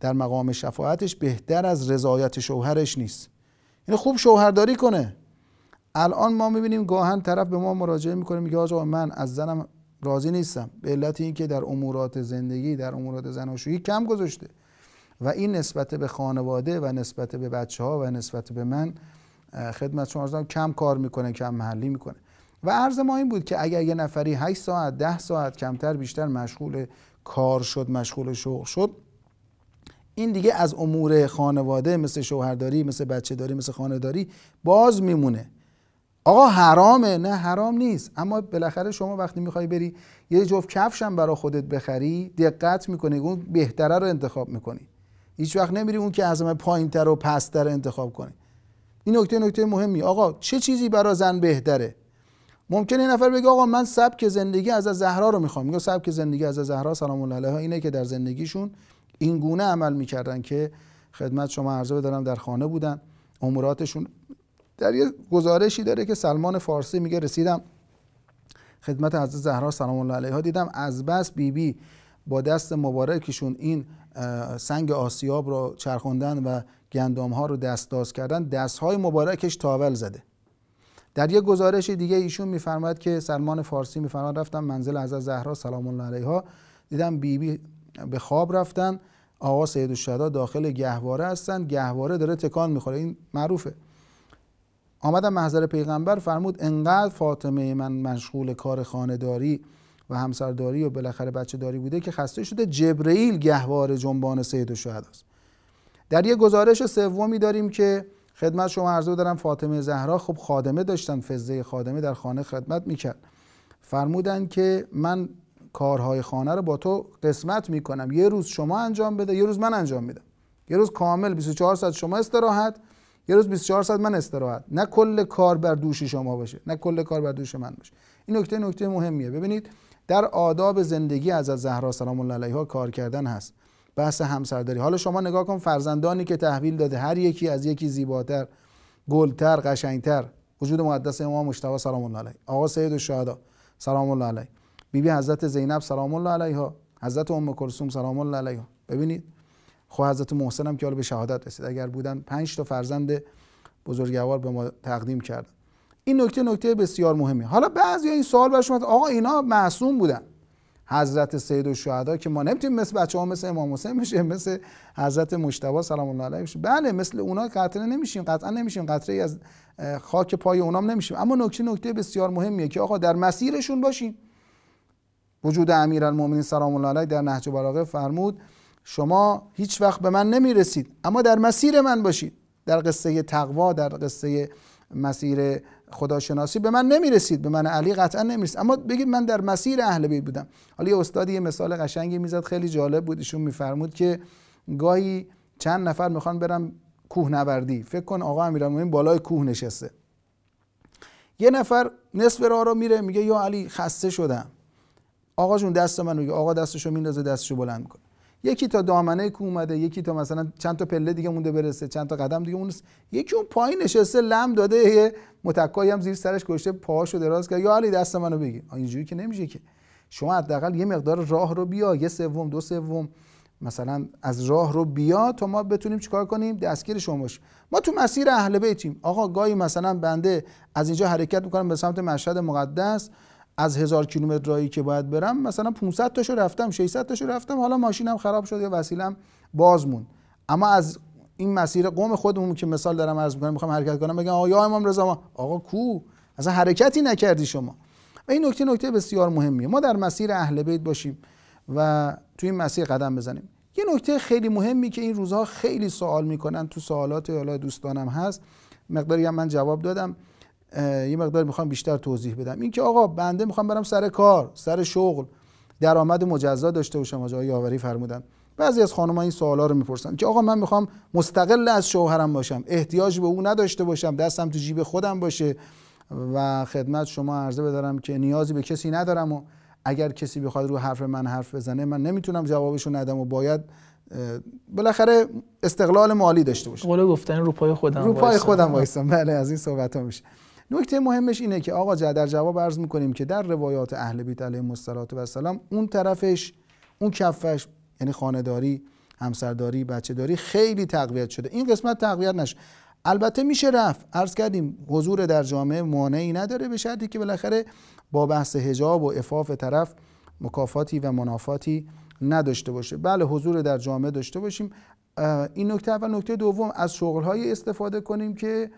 در مقام شفاعتش بهتر از رضایت شوهرش نیست یعنی خوب شوهرداری کنه الان ما میبینیم گاهن طرف به ما مراجعه میکنه میگه آقا من از زنم راضی نیستم به علت اینکه در امورات زندگی در امورات زناشویی کم گذاشته و این نسبت به خانواده و نسبت به بچه ها و نسبت به من خدمت شما عرضم کم کار میکنه کم محلی میکنه و عرض ما این بود که اگر یه نفری 8 ساعت 10 ساعت کمتر بیشتر مشغول کار شد مشغول شغل شد این دیگه از امور خانواده مثل شوهرداری مثل بچه داری مثل خانداری باز میمونه آقا حرامه نه حرام نیست اما بالاخره شما وقتی میخوای بری یه جفت کفشم برا خودت بخری دقت میکنی اون بهتره رو انتخاب میکنی هیچ وقت نمیری اون که از همه تر و تر انتخاب کنی این نکته نکته مهمی آقا چه چیزی برای زن بهتره ممکنه این نفر بگه آقا من سبک زندگی از زهرا رو میخوام میگه سبک زندگی از زهرا سلام الله علیها اینه که در زندگیشون این گونه عمل میکردن که خدمت شما عرضه بدارم در خانه بودن عمراتشون در یه گزارشی داره که سلمان فارسی میگه رسیدم خدمت از زهرا سلام الله علیها دیدم از بس بیبی بی با دست مبارکشون این سنگ آسیاب رو چرخوندن و گندم ها رو داز کردن دست های مبارکش تاول زده در یک گزارش دیگه ایشون میفرماید که سلمان فارسی میفرماد رفتم منزل از زهرا سلام الله علیها دیدم بیبی بی به خواب رفتن آقا سید الشهدا داخل گهواره هستن گهواره داره تکان میخوره این معروفه آمدم محضر پیغمبر فرمود انقدر فاطمه من مشغول کار خانداری و همسرداری و بالاخره بچه داری بوده که خسته شده جبرئیل گهوار جنبان سید و است در یه گزارش سومی داریم که خدمت شما عرضه دارم فاطمه زهرا خب خادمه داشتن فزه خادمه در خانه خدمت میکرد فرمودن که من کارهای خانه رو با تو قسمت میکنم یه روز شما انجام بده یه روز من انجام میدم یه روز کامل 24 ساعت شما استراحت یه روز 24 ساعت من استراحت نه کل کار بر دوش شما باشه نه کل کار بر دوش من باشه این نکته نکته مهمیه ببینید در آداب زندگی از زهرا سلام الله علیها کار کردن هست بحث همسرداری حالا شما نگاه کن فرزندانی که تحویل داده هر یکی از یکی زیباتر گلتر قشنگتر وجود مقدس امام مشتبه سلام الله علیه آقا سید الشهدا سلام الله علیه بیبی حضرت زینب سلام الله علیها حضرت ام کلثوم سلام الله علیها ببینید خو حضرت محسن هم که حالا به شهادت رسید اگر بودن پنج تا فرزند بزرگوار به ما تقدیم کردن این نکته نکته بسیار مهمی حالا بعضی این سوال برای شما آقا اینا معصوم بودن حضرت سید و شهدا که ما نمیتونیم مثل بچه ها مثل امام حسین بشه مثل حضرت مشتبه سلام الله علیه بله مثل اونا قطره نمیشیم قطعا نمیشیم قطره از خاک پای اونام نمیشیم اما نکته نکته بسیار مهمیه که آقا در مسیرشون باشیم وجود امیرالمومنین سلام الله علیه در نهج بلاغه فرمود شما هیچ وقت به من نمیرسید اما در مسیر من باشید در قصه تقوا در قصه مسیر خداشناسی به من نمیرسید به من علی قطعا نمیرسید اما بگید من در مسیر اهل بیت بودم حالا یه استادی یه مثال قشنگی میزد خیلی جالب بود ایشون میفرمود که گاهی چند نفر میخوان برم کوه نوردی فکر کن آقا امیرالمومنین بالای کوه نشسته یه نفر نصف راه رو میره میگه یا علی خسته شدم آقا جون دست منو میگه آقا دستشو میندازه دستشو بلند میکنه یکی تا دامنه کو اومده یکی تا مثلا چند تا پله دیگه مونده برسه چند تا قدم دیگه اون یکی اون پایین نشسته لم داده یه متکایی هم زیر سرش گشته پاهاشو دراز کرد یا علی دست منو بگی اینجوری که نمیشه که شما حداقل یه مقدار راه رو بیا یه سوم دو سوم مثلا از راه رو بیا تا ما بتونیم چیکار کنیم دستگیر شما ما تو مسیر اهل بیتیم آقا گاهی مثلا بنده از اینجا حرکت میکنم به سمت مشهد مقدس از هزار کیلومتر که باید برم مثلا 500 تاشو رفتم 600 تاشو رفتم حالا ماشینم خراب شد یا وسیلم باز اما از این مسیر قوم خودمون که مثال دارم عرض میکنم میخوام حرکت کنم بگم آیا امام رضا ما آقا کو اصلا حرکتی نکردی شما و این نکته نکته بسیار مهمیه ما در مسیر اهل بیت باشیم و تو این مسیر قدم بزنیم یه نکته خیلی مهمی که این روزها خیلی سوال میکنن تو سوالات حالا دوستانم هست مقداری هم من جواب دادم یه مقدار میخوام بیشتر توضیح بدم اینکه آقا بنده میخوام برم سر کار سر شغل درآمد مجزا داشته باشم جایی یاوری فرمودن بعضی از خانم‌ها این سوالا رو میپرسن که آقا من میخوام مستقل از شوهرم باشم احتیاج به او نداشته باشم دستم تو جیب خودم باشه و خدمت شما عرضه بدارم که نیازی به کسی ندارم و اگر کسی بخواد رو حرف من حرف بزنه من نمیتونم جوابشو ندم و باید بالاخره استقلال مالی داشته باشم قول گفتن رو پای خودم رو پای خودم وایسم بله از این صحبت ها میشه نکته مهمش اینه که آقا در جواب عرض میکنیم که در روایات اهل بیت و سلام اون طرفش اون کفش یعنی خانداری همسرداری بچه داری خیلی تقویت شده این قسمت تقویت نشد البته میشه رفت عرض کردیم حضور در جامعه مانعی نداره به شرطی که بالاخره با بحث هجاب و افاف طرف مکافاتی و منافاتی نداشته باشه بله حضور در جامعه داشته باشیم این نکته اول نکته دوم از شغل استفاده کنیم که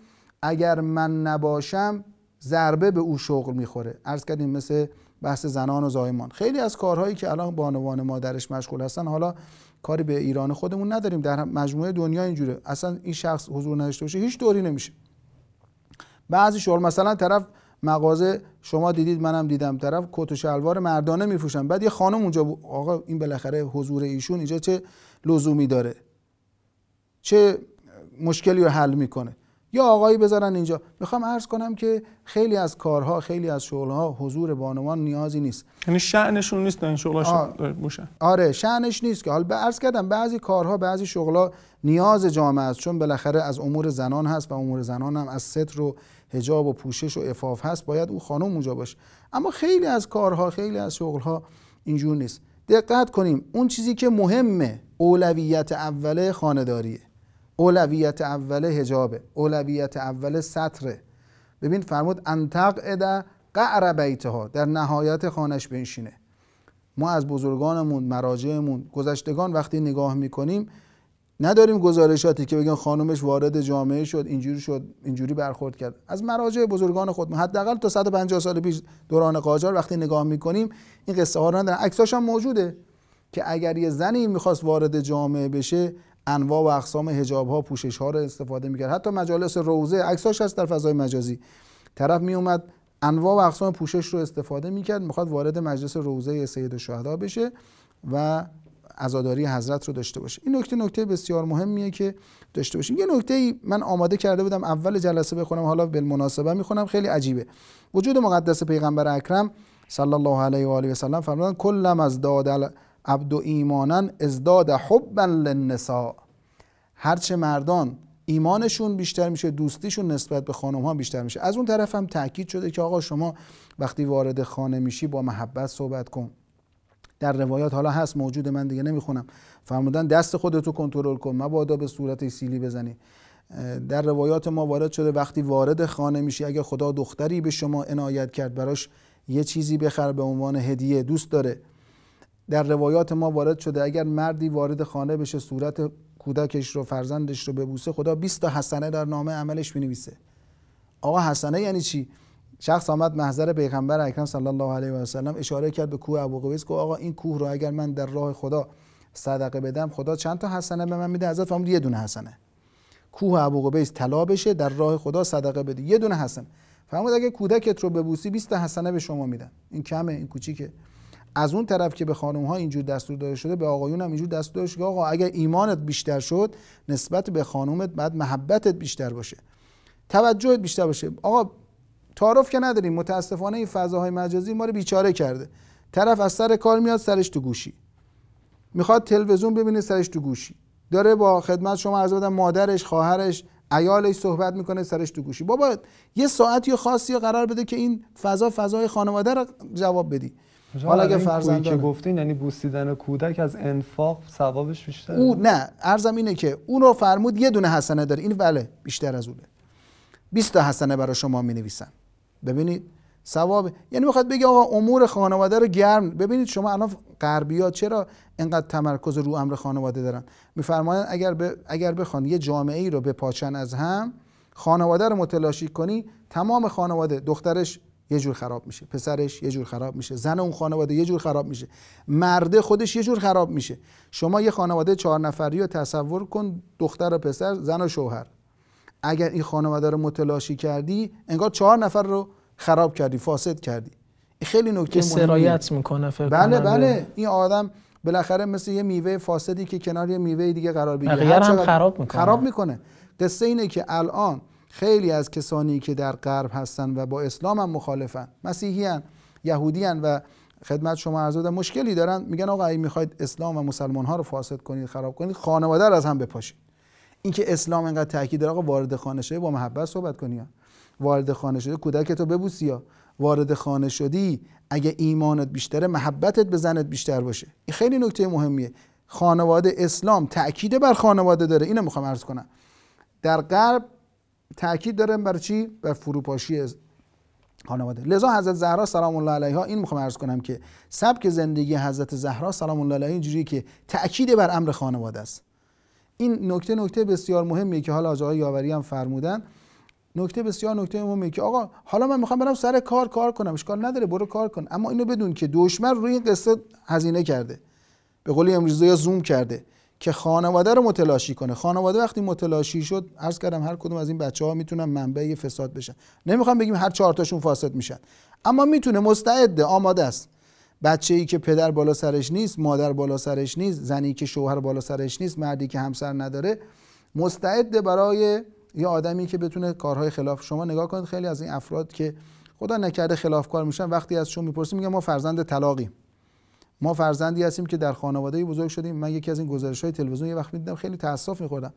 اگر من نباشم ضربه به او شغل میخوره ارز کردیم مثل بحث زنان و زایمان خیلی از کارهایی که الان بانوان مادرش مشغول هستن حالا کاری به ایران خودمون نداریم در مجموعه دنیا اینجوره اصلا این شخص حضور نداشته باشه هیچ دوری نمیشه بعضی شغل مثلا طرف مغازه شما دیدید منم دیدم طرف کت و شلوار مردانه میفوشن بعد یه خانم اونجا بود آقا این بالاخره حضور ایشون اینجا چه لزومی داره چه مشکلی رو حل میکنه یا آقایی بذارن اینجا میخوام عرض کنم که خیلی از کارها خیلی از شغلها حضور بانوان نیازی نیست یعنی شعنشون نیست این شغلاشون آره شعنش نیست که حال به عرض کردم بعضی کارها بعضی شغلها نیاز جامعه است چون بالاخره از امور زنان هست و امور زنان هم از ستر و حجاب و پوشش و افاف هست باید او خانم اونجا باشه اما خیلی از کارها خیلی از شغلها اینجور نیست دقت کنیم اون چیزی که مهمه اولویت اوله خانداریه اولویت اوله هجابه اولویت اوله سطره ببین فرمود انتق اده قعر بیتها در نهایت خانش بنشینه ما از بزرگانمون مراجعمون گذشتگان وقتی نگاه میکنیم نداریم گزارشاتی که بگن خانمش وارد جامعه شد اینجوری شد اینجوری برخورد کرد از مراجع بزرگان خود حداقل تا 150 سال پیش دوران قاجار وقتی نگاه میکنیم این قصه ها رو ندارن عکساش هم موجوده که اگر یه زنی میخواست وارد جامعه بشه انواع و اقسام حجاب ها پوشش ها رو استفاده میکرد حتی مجالس روزه عکساش هست در فضای مجازی طرف میومد انواع و اقسام پوشش رو استفاده میکرد میخواد وارد مجلس روزه سید الشهدا بشه و عزاداری حضرت رو داشته باشه این نکته نکته بسیار مهمیه که داشته باشیم یه نکته ای من آماده کرده بودم اول جلسه بخونم حالا بالمناسبه میخونم خیلی عجیبه وجود مقدس پیغمبر اکرم صلی الله علیه و آله و سلم فرمودن کلم از دادل عبد و ایمانن ازداد حبا للنساء هرچه مردان ایمانشون بیشتر میشه دوستیشون نسبت به خانم ها بیشتر میشه از اون طرف هم تاکید شده که آقا شما وقتی وارد خانه میشی با محبت صحبت کن در روایات حالا هست موجود من دیگه نمیخونم فرمودن دست خودتو کنترل کن مبادا به صورت سیلی بزنی در روایات ما وارد شده وقتی وارد خانه میشی اگر خدا دختری به شما عنایت کرد براش یه چیزی بخر به عنوان هدیه دوست داره در روایات ما وارد شده اگر مردی وارد خانه بشه صورت کودکش رو فرزندش رو ببوسه خدا 20 تا حسنه در نامه عملش بنویسه آقا حسنه یعنی چی شخص آمد محضر پیغمبر اکرم صلی الله علیه و سلم اشاره کرد به کوه ابوقویس گفت آقا این کوه رو اگر من در راه خدا صدقه بدم خدا چند تا حسنه به من میده حضرت فرمود یه دونه حسنه کوه ابوقویس طلا بشه در راه خدا صدقه بده یه دونه حسن فرمود اگه کودکت رو ببوسی 20 حسنه به شما میدم این کمه این کوچیکه از اون طرف که به خانم ها اینجور دستور داده شده به آقایون هم اینجور دستور داده شده آقا اگر ایمانت بیشتر شد نسبت به خانومت بعد محبتت بیشتر باشه توجهت بیشتر باشه آقا تعارف که نداریم متاسفانه این فضاهای مجازی ما رو بیچاره کرده طرف از سر کار میاد سرش تو گوشی میخواد تلویزیون ببینه سرش تو گوشی داره با خدمت شما عرض بدم مادرش خواهرش عیالش صحبت میکنه سرش تو گوشی بابا یه ساعتی خاصی قرار بده که این فضا فضای خانواده رو جواب بدی حالا اگه فرزند که گفتین یعنی بوسیدن کودک از انفاق ثوابش بیشتر او نه ارزم اینه که اون رو فرمود یه دونه حسنه داره این بله بیشتر از اونه 20 تا حسنه برای شما می ببینید ثواب یعنی میخواد بگه آقا امور خانواده رو گرم ببینید شما الان غربیا چرا اینقدر تمرکز رو امر خانواده دارن میفرمایند اگر ب... اگر بخوان یه جامعه ای رو به پاچن از هم خانواده رو متلاشی کنی تمام خانواده دخترش یه جور خراب میشه پسرش یه جور خراب میشه زن اون خانواده یه جور خراب میشه مرده خودش یه جور خراب میشه شما یه خانواده چهار نفری رو تصور کن دختر و پسر زن و شوهر اگر این خانواده رو متلاشی کردی انگار چهار نفر رو خراب کردی فاسد کردی خیلی نکته مهمه سرایت میکنه بله بله این آدم بالاخره مثل یه میوه فاسدی که کنار یه میوه دیگه قرار بگیره خراب میکنه خراب میکنه قصه اینه که الان خیلی از کسانی که در غرب هستن و با اسلام هم مخالفن مسیحیان یهودیان و خدمت شما عرض مشکلی دارن میگن آقا اگه میخواید اسلام و مسلمان ها رو فاسد کنید خراب کنید خانواده رو از هم بپاشید اینکه اسلام اینقدر تاکید داره آقا وارد خانه با محبت صحبت کنی وارد خانه شده کودکتو ببوسی وارد خانه شدی اگه ایمانت بیشتره محبتت به بیشتر باشه این خیلی نکته مهمیه خانواده اسلام تاکید بر خانواده داره اینو میخوام عرض کنم در غرب تاکید دارم بر چی بر فروپاشی خانواده لذا حضرت زهرا سلام الله علیها این میخوام عرض کنم که سبک زندگی حضرت زهرا سلام الله علیها اینجوریه که تاکید بر امر خانواده است این نکته نکته بسیار مهمیه که حالا آقای یاوری هم فرمودن نکته بسیار نکته مهمه که آقا حالا من میخوام برم سر کار کار کنم اشکال نداره برو کار کن اما اینو بدون که دشمن روی این قصه هزینه کرده به قول امروزی زوم کرده که خانواده رو متلاشی کنه خانواده وقتی متلاشی شد عرض کردم هر کدوم از این بچه ها میتونن منبع فساد بشن نمیخوام بگیم هر چهار تاشون فاسد میشن اما میتونه مستعده آماده است بچه ای که پدر بالا سرش نیست مادر بالا سرش نیست زنی که شوهر بالا سرش نیست مردی که همسر نداره مستعده برای یه آدمی که بتونه کارهای خلاف شما نگاه کنید خیلی از این افراد که خدا نکرده خلافکار میشن وقتی از شما میپرسیم میگن ما فرزند طلاقیم ما فرزندی هستیم که در خانواده بزرگ شدیم من یکی از این گزارش های تلویزیون یه وقت دیدم خیلی تاسف میخوردم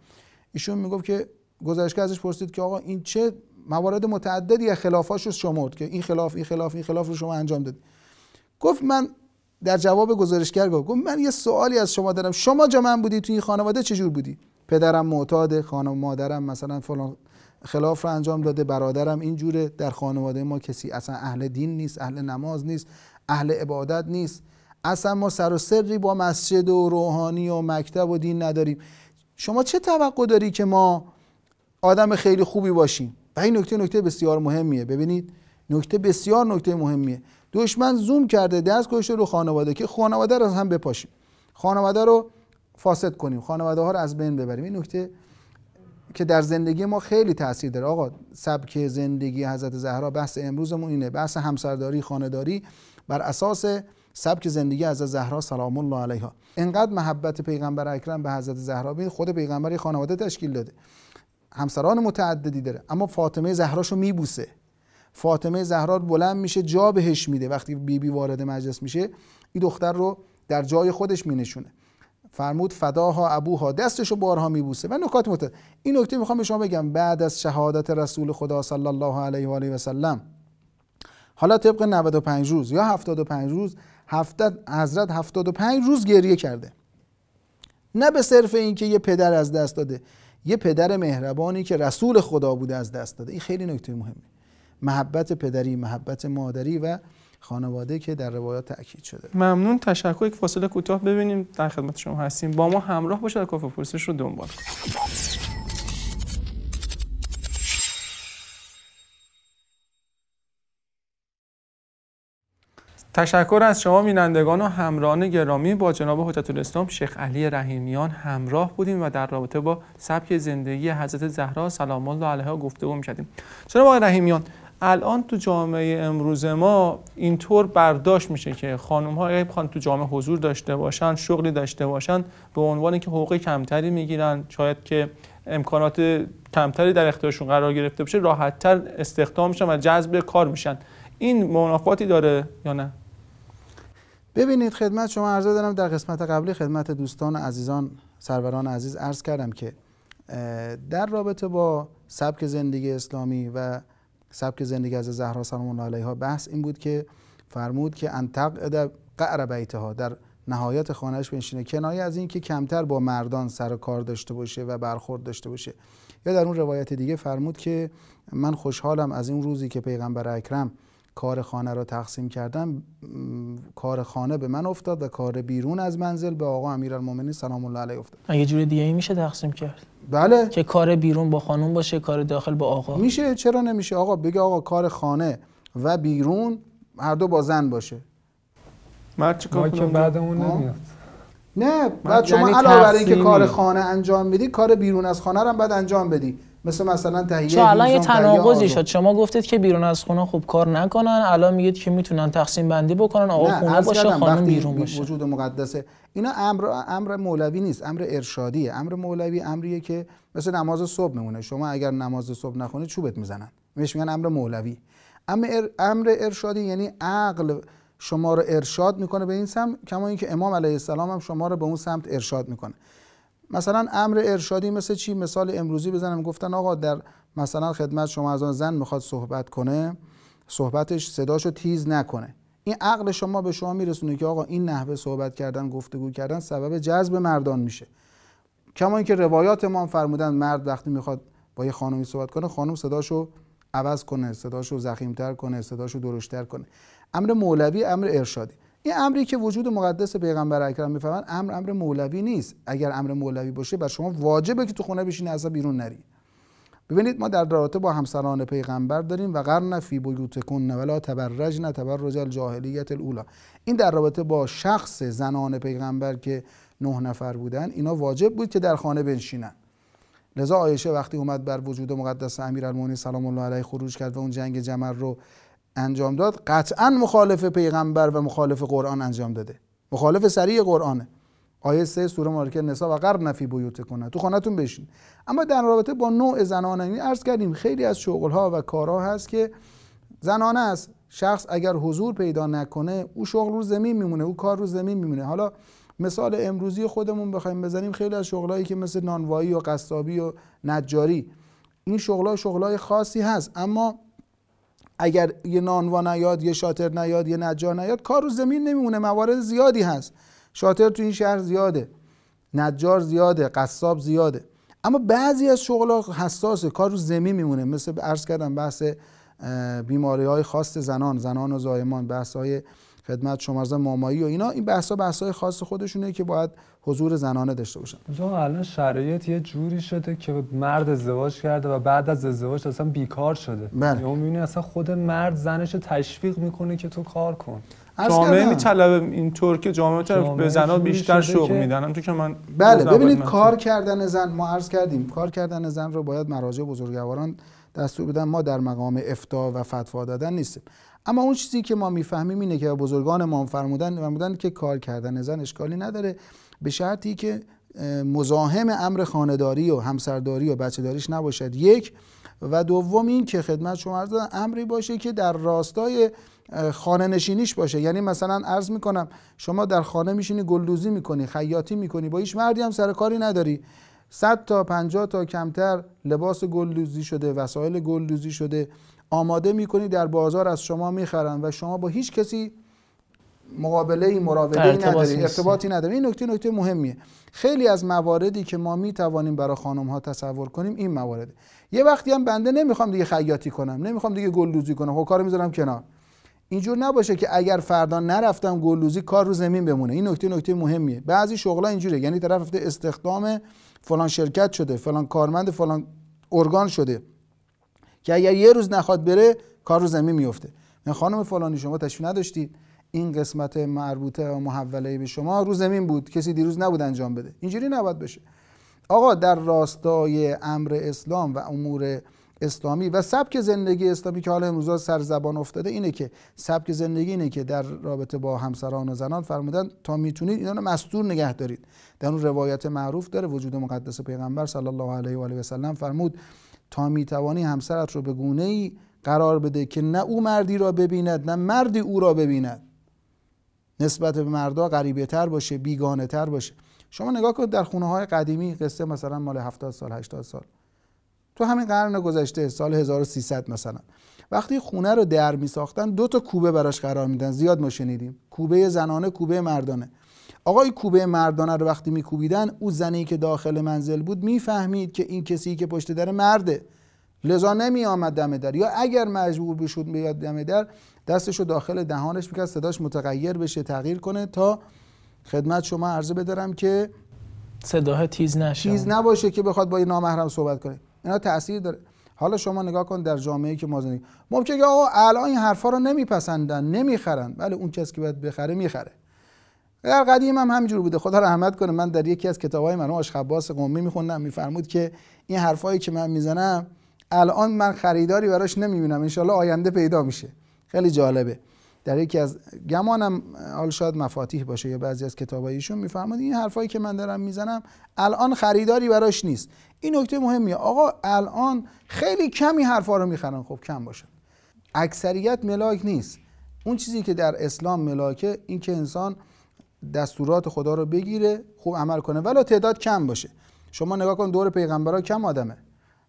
ایشون میگفت که گزارشگر ازش پرسید که آقا این چه موارد متعددی از خلافاش رو شمرد که این خلاف این خلاف این خلاف رو شما انجام دادید گفت من در جواب گزارشگر گفت من یه سوالی از شما دارم شما جا من بودی تو این خانواده چه جور بودی پدرم معتاد خانم مادرم مثلا فلان خلاف رو انجام داده برادرم این جوره در خانواده ما کسی اصلا اهل دین نیست اهل نماز نیست اهل عبادت نیست اصلا ما سر و سری با مسجد و روحانی و مکتب و دین نداریم شما چه توقع داری که ما آدم خیلی خوبی باشیم و این نکته نکته بسیار مهمیه ببینید نکته بسیار نکته مهمیه دشمن زوم کرده دست گذاشته رو خانواده که خانواده رو از هم بپاشیم خانواده رو فاسد کنیم خانواده ها رو از بین ببریم این نکته که در زندگی ما خیلی تاثیر داره آقا سبک زندگی حضرت زهرا بحث امروزمون اینه بحث همسرداری خانداری بر اساس سبک زندگی از زهرا سلام الله علیها انقدر محبت پیغمبر اکرم به حضرت زهرا بین خود پیغمبر خانواده تشکیل داده همسران متعددی داره اما فاطمه زهراشو میبوسه فاطمه زهرا بلند میشه جا بهش میده وقتی بیبی وارد مجلس میشه این دختر رو در جای خودش مینشونه فرمود فداها ابوها دستشو بارها میبوسه و نکات مت این نکته میخوام به شما بگم بعد از شهادت رسول خدا صلی الله علیه و آله و سلم حالا طبق 95 روز یا 75 روز هفتت حضرت 75 روز گریه کرده نه به صرف اینکه یه پدر از دست داده یه پدر مهربانی که رسول خدا بوده از دست داده این خیلی نکته مهمه محبت پدری محبت مادری و خانواده که در روایات تاکید شده ممنون تشکر یک فاصله کوتاه ببینیم در خدمت شما هستیم با ما همراه باشید کافه پرسش رو دنبال کنید تشکر از شما بینندگان و همراهان گرامی با جناب حجت الاسلام شیخ علی رحیمیان همراه بودیم و در رابطه با سبک زندگی حضرت زهرا سلام الله علیها گفتگو می‌کردیم جناب آقای رحیمیان الان تو جامعه امروز ما اینطور برداشت میشه که خانم ها اگه تو جامعه حضور داشته باشن شغلی داشته باشن به عنوان که حقوق کمتری میگیرن شاید که امکانات کمتری در اختیارشون قرار گرفته باشه، راحتتر استخدام میشن و جذب کار میشن این منافاتی داره یا نه ببینید خدمت شما عرض دارم در قسمت قبلی خدمت دوستان عزیزان سروران عزیز عرض کردم که در رابطه با سبک زندگی اسلامی و سبک زندگی از زهرا سلام الله علیها بحث این بود که فرمود که انتق قعر بیتها در نهایت خانهش بنشینه کنایه از اینکه کمتر با مردان سر و کار داشته باشه و برخورد داشته باشه یا در اون روایت دیگه فرمود که من خوشحالم از این روزی که پیغمبر اکرم کار خانه رو تقسیم کردم کار خانه به من افتاد و کار بیرون از منزل به آقا امیرالمومنین سلام الله علیه افتاد یه جور دیگه ای میشه تقسیم کرد بله که کار بیرون با خانم باشه کار داخل با آقا میشه چرا نمیشه آقا بگه آقا کار خانه و بیرون هر دو با زن باشه مرد چیکار که بعدمون نمیاد نه بعد شما یعنی علاوه بر اینکه کار خانه انجام میدی کار بیرون از خانه رو هم بعد انجام بدی مثل مثلا تهیه چون الان یه تناقضی شد شما گفتید که بیرون از خونه خوب کار نکنن الان میگید که میتونن تقسیم بندی بکنن آقا خونه باشه خانم بیرون باشه وجود مقدسه اینا امر امر مولوی نیست امر ارشادیه امر مولوی امریه که مثل نماز صبح میمونه شما اگر نماز صبح نخونید چوبت میزنن بهش میگن امر مولوی اما امر, ارشادی یعنی عقل شما رو ارشاد میکنه به این سمت کما اینکه امام علیه السلام هم شما رو به اون سمت ارشاد میکنه مثلا امر ارشادی مثل چی مثال امروزی بزنم گفتن آقا در مثلا خدمت شما از آن زن میخواد صحبت کنه صحبتش صداشو تیز نکنه این عقل شما به شما میرسونه که آقا این نحوه صحبت کردن گفتگو کردن سبب جذب مردان میشه کما اینکه روایات ما هم فرمودن مرد وقتی میخواد با یه خانمی صحبت کنه خانم صداشو عوض کنه صداشو زخیمتر کنه صداشو درشتر کنه امر مولوی امر ارشادی این امری که وجود مقدس پیغمبر اکرم میفهمن امر امر مولوی نیست اگر امر مولوی باشه بر شما واجبه که تو خونه بشینی از بیرون نری ببینید ما در رابطه با همسران پیغمبر داریم و قرن فی بیوتکن ولا نه تبرج الجاهلیت الاولا این در رابطه با شخص زنان پیغمبر که نه نفر بودن اینا واجب بود که در خانه بنشینن لذا عایشه وقتی اومد بر وجود مقدس امیرالمومنین سلام الله علیه خروج کرد و اون جنگ جمر رو انجام داد قطعا مخالف پیغمبر و مخالف قرآن انجام داده مخالف سریع قرآنه آیه 3 سوره مارکه نسا و قرب نفی بیوت کنه تو خانتون بشین اما در رابطه با نوع زنانه این عرض کردیم خیلی از شغلها و کارها هست که زنانه است شخص اگر حضور پیدا نکنه او شغل رو زمین میمونه او کار رو زمین میمونه حالا مثال امروزی خودمون بخوایم بزنیم خیلی از شغلهایی که مثل نانوایی و قصابی و نجاری این شغلها شغلای خاصی هست اما اگر یه نانوا نیاد یه شاتر نیاد یه نجار نیاد کار رو زمین نمیمونه موارد زیادی هست شاتر تو این شهر زیاده نجار زیاده قصاب زیاده اما بعضی از ها حساسه کار رو زمین میمونه مثل عرض کردم بحث بیماری های خاص زنان زنان و زایمان بحث های خدمت شما مامایی و اینا این بحثا بحثای خاص خودشونه که باید حضور زنانه داشته باشن چون الان شرایط یه جوری شده که مرد ازدواج کرده و بعد از ازدواج اصلا بیکار شده بله. یا یعنی میبینی اصلا خود مرد زنش تشویق میکنه که تو کار کن جامعه میطلبه اینطور که جامعه, طرف به زنان بیشتر شغل میدن تو که من بله ببینید کار کردن زن ما عرض کردیم کار کردن زن رو باید مراجع بزرگواران دستور بدن ما در مقام افتا و فتوا دادن نیستیم اما اون چیزی که ما میفهمیم اینه که بزرگان ما فرمودن فرمودن که کار کردن زن اشکالی نداره به شرطی که مزاحم امر خانداری و همسرداری و داریش نباشد یک و دوم این که خدمت شما عرض امری باشه که در راستای خانه نشینیش باشه یعنی مثلا عرض میکنم شما در خانه میشینی گلدوزی میکنی خیاطی میکنی با هیچ مردی هم سر کاری نداری 100 تا 50 تا کمتر لباس گلدوزی شده وسایل گلدوزی شده آماده میکنی در بازار از شما میخرن و شما با هیچ کسی مقابله مراوده نداری ارتباطی نداری این نکته نکته مهمیه خیلی از مواردی که ما می برای خانم ها تصور کنیم این موارده یه وقتی هم بنده نمیخوام دیگه خیاطی کنم نمیخوام دیگه گلدوزی کنم خب کارو میذارم کنار اینجور نباشه که اگر فردا نرفتم گلدوزی کار رو زمین بمونه این نکته نکته مهمیه بعضی شغلا اینجوریه یعنی طرف استخدام فلان شرکت شده فلان کارمند فلان ارگان شده که اگر یه روز نخواد بره کار رو زمین میفته من خانم فلانی شما تشریف نداشتید این قسمت مربوطه و محوله به شما رو زمین بود کسی دیروز نبود انجام بده اینجوری نباید بشه آقا در راستای امر اسلام و امور اسلامی و سبک زندگی اسلامی که حالا امروزا سر زبان افتاده اینه که سبک زندگی اینه که در رابطه با همسران و زنان فرمودن تا میتونید اینا رو مستور نگه دارید در اون روایت معروف داره وجود مقدس پیغمبر صلی الله علیه و آله و سلم فرمود تا میتوانی همسرت رو به گونه ای قرار بده که نه او مردی را ببیند نه مردی او را ببیند نسبت به مردا غریبه تر باشه بیگانه تر باشه شما نگاه کنید در خونه های قدیمی قصه مثلا مال 70 سال 80 سال تو همین قرن گذشته سال 1300 مثلا وقتی خونه رو در می ساختن دو تا کوبه براش قرار میدن زیاد ما شنیدیم کوبه زنانه کوبه مردانه آقای کوبه مردانه رو وقتی میکوبیدن او زنی که داخل منزل بود میفهمید که این کسی که پشت در مرده لذا نمی آمد دم در یا اگر مجبور بشود بیاد دم در دستش رو داخل دهانش میکرد صداش متغیر بشه تغییر کنه تا خدمت شما عرضه بدارم که صداه تیز نشه تیز نباشه که بخواد با این نامحرم صحبت کنه اینا تاثیر داره حالا شما نگاه کن در جامعه که ما زندگی ممکنه که آقا الان این حرفا رو نمیپسندن نمیخرن بله اون کسی که باید بخره میخره در قدیم هم همینجور بوده خدا رحمت کنه من در یکی از منو مرحوم آشق عباس قومی میخوندم میفرمود که این حرفایی که من میزنم الان من خریداری براش نمیبینم انشالله آینده پیدا میشه خیلی جالبه در یکی از گمانم حال شاید مفاتیح باشه یا بعضی از کتابایشون میفرماد این حرفایی که من دارم میزنم الان خریداری براش نیست این نکته مهمیه آقا الان خیلی کمی حرفا رو میخرن خب کم باشه. اکثریت ملاک نیست اون چیزی که در اسلام ملاکه این که انسان دستورات خدا رو بگیره خوب عمل کنه ولو تعداد کم باشه شما نگاه کن دور پیغمبرا کم آدمه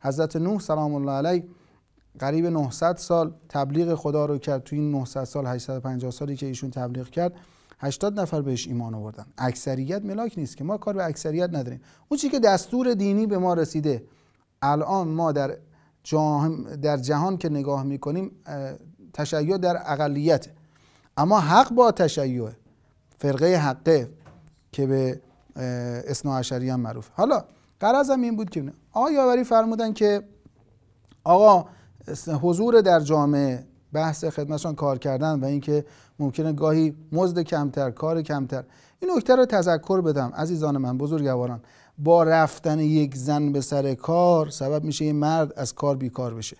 حضرت نوح سلام الله علی قریب 900 سال تبلیغ خدا رو کرد تو این 900 سال 850 سالی که ایشون تبلیغ کرد 80 نفر بهش ایمان آوردن اکثریت ملاک نیست که ما کار به اکثریت نداریم اون چیزی که دستور دینی به ما رسیده الان ما در جهان, در جهان که نگاه میکنیم تشیع در اقلیت اما حق با تشیعه فرقه حقه که به اسنا عشری هم معروف حالا هم این بود که آقا یاوری فرمودن که آقا حضور در جامعه بحث خدمتشان کار کردن و اینکه ممکنه گاهی مزد کمتر کار کمتر این نکته رو تذکر بدم عزیزان من بزرگواران با رفتن یک زن به سر کار سبب میشه یه مرد از کار بیکار بشه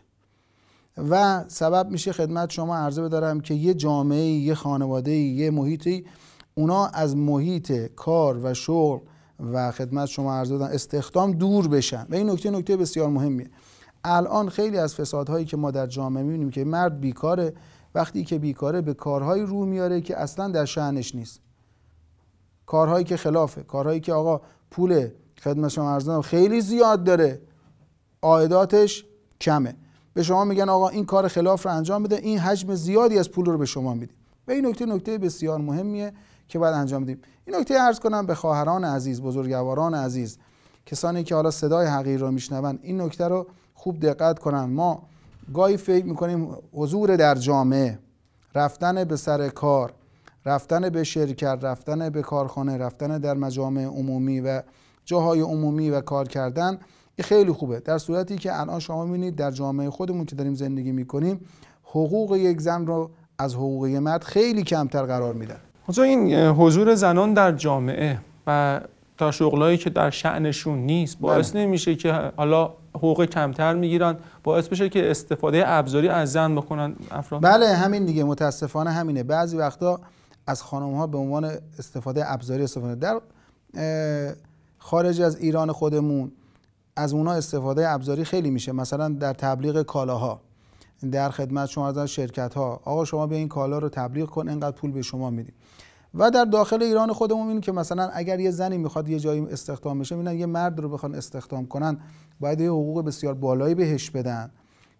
و سبب میشه خدمت شما عرضه بدارم که یه جامعه یه خانواده یه محیطی اونا از محیط کار و شغل و خدمت شما عرض دادن استخدام دور بشن و این نکته نکته بسیار مهمیه الان خیلی از فسادهایی که ما در جامعه میبینیم که مرد بیکاره وقتی که بیکاره به کارهایی رو میاره که اصلا در شهنش نیست کارهایی که خلافه کارهایی که آقا پول خدمت شما عرض خیلی زیاد داره عایداتش کمه به شما میگن آقا این کار خلاف رو انجام بده این حجم زیادی از پول رو به شما میدیم و این نکته نکته بسیار مهمیه که باید انجام بدیم این نکته ارز کنم به خواهران عزیز بزرگواران عزیز کسانی که حالا صدای حقیر را میشنوند این نکته رو خوب دقت کنن ما گاهی فکر میکنیم حضور در جامعه رفتن به سر کار رفتن به شرکت رفتن به کارخانه رفتن در مجامع عمومی و جاهای عمومی و کار کردن این خیلی خوبه در صورتی که الان شما میبینید در جامعه خودمون که داریم زندگی میکنیم حقوق یک زن رو از حقوق مرد خیلی کمتر قرار میدن حضور این حضور زنان در جامعه و تا شغلایی که در شعنشون نیست باعث بله. نمیشه که حالا حقوق کمتر میگیرن باعث بشه که استفاده ابزاری از زن بکنن افراد بله همین دیگه متاسفانه همینه بعضی وقتا از خانم ها به عنوان استفاده ابزاری استفاده در خارج از ایران خودمون از اونا استفاده ابزاری خیلی میشه مثلا در تبلیغ کالاها در خدمت شما از شرکت ها آقا شما به این کالا رو تبلیغ کن انقدر پول به شما میدیم و در داخل ایران خودمون این که مثلا اگر یه زنی میخواد یه جایی استخدام بشه میبینن یه مرد رو بخوان استخدام کنن باید یه حقوق بسیار بالایی بهش بدن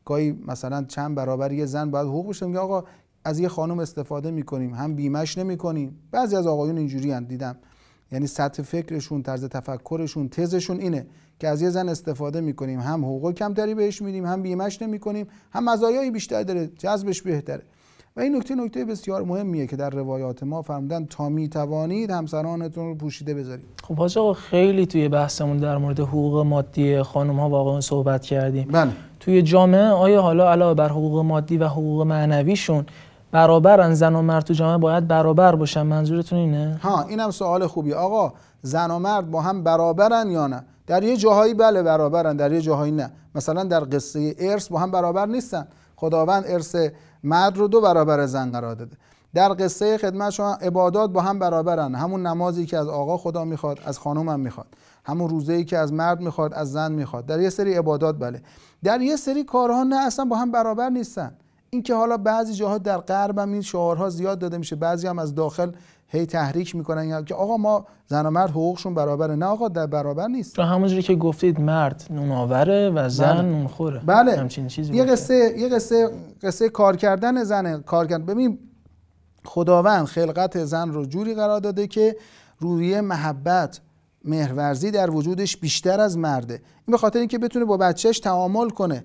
گاهی مثلا چند برابر یه زن باید حقوق بشه میگه آقا از یه خانم استفاده میکنیم هم بیمش نمیکنیم بعضی از آقایون اینجوری دیدم یعنی سطح فکرشون طرز تفکرشون تزشون اینه که از یه زن استفاده میکنیم هم حقوق کمتری بهش میدیم هم بیمش کنیم هم مزایایی بیشتر داره جذبش بهتره و این نکته نکته بسیار مهمیه که در روایات ما فرمودن تا می توانید همسرانتون رو پوشیده بذارید خب آقا خیلی توی بحثمون در مورد حقوق مادی خانم ها واقعا صحبت کردیم بله توی جامعه آیا حالا علاوه بر حقوق مادی و حقوق معنویشون برابرن زن و مرد تو جامعه باید برابر باشن منظورتون اینه ها اینم سوال خوبی آقا زن و مرد با هم برابرن یا نه در یه جاهایی بله برابرن در یه جاهایی نه مثلا در قصه ارث با هم برابر نیستن خداوند ارث مرد رو دو برابر زن قرار داده در قصه خدمت شما عبادات با هم برابرن همون نمازی که از آقا خدا میخواد از خانم هم میخواد همون روزه ای که از مرد میخواد از زن میخواد در یه سری عبادات بله در یه سری کارها نه اصلا با هم برابر نیستن اینکه حالا بعضی جاها در غرب هم این شعارها زیاد داده میشه بعضی هم از داخل هی تحریک میکنن یا که آقا ما زن و مرد حقوقشون برابره نه آقا در برابر نیست تو همونجوری که گفتید مرد نوناوره و زن بله. نونخوره بله چیزی یه قصه یه قصه قصه کار کردن زن کار کردن ببین خداوند خلقت زن رو جوری قرار داده که روی محبت مهرورزی در وجودش بیشتر از مرده این به خاطر اینکه بتونه با بچهش تعامل کنه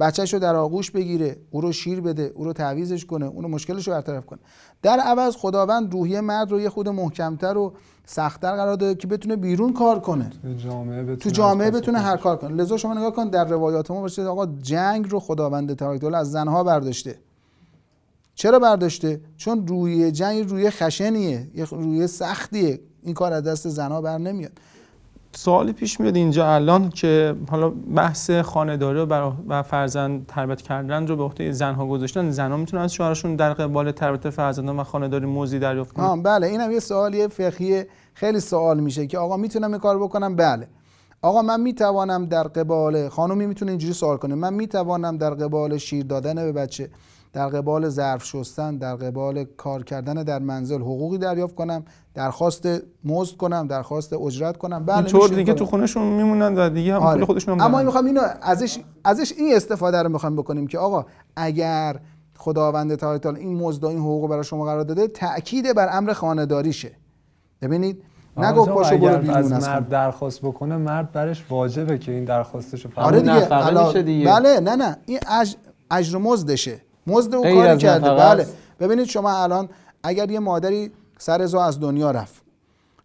بچهش رو در آغوش بگیره او رو شیر بده او رو تعویزش کنه او رو مشکلش رو برطرف کنه در عوض خداوند روحیه مرد رو یه خود محکمتر و سختتر قرار داده که بتونه بیرون کار کنه تو جامعه بتونه, تو جامعه بتونه هر کار کنه لذا شما نگاه کن در روایات ما باشه آقا جنگ رو خداوند تبارک از زنها برداشته چرا برداشته چون روی جنگ روی خشنیه یه روی سختیه این کار از دست زنها بر نمیاد سوالی پیش میاد اینجا الان که حالا بحث خانداری و فرزند تربیت کردن رو به عهده زنها گذاشتن زنها میتونن از شوهرشون در قبال تربیت فرزندان و خانداری موزی دریافت کنن بله هم یه سوالیه فقهی خیلی سوال میشه که آقا میتونم این کار بکنم بله آقا من میتوانم در قبال خانومی میتونه اینجوری سوال کنه من میتوانم در قبال شیر دادن به بچه در قبال ظرف شستن در قبال کار کردن در منزل حقوقی دریافت کنم درخواست مزد کنم درخواست اجرت کنم بله اینطور دیگه تو خونهشون میمونن و دیگه هم آره. خودشون اما میخوام اینو ازش ازش این استفاده رو میخوام بکنیم که آقا اگر خداوند تعالی این مزد و این حقوق برای شما قرار داده تاکید بر امر خانه‌داریشه ببینید نگو پاشو برو بیرون از مرد درخواست بکنه مرد برش واجبه که این درخواستشو آره دیگه, بله نه نه این اجر مزدشه مزد او کاری کرده بله ببینید شما الان اگر یه مادری سر زا از دنیا رفت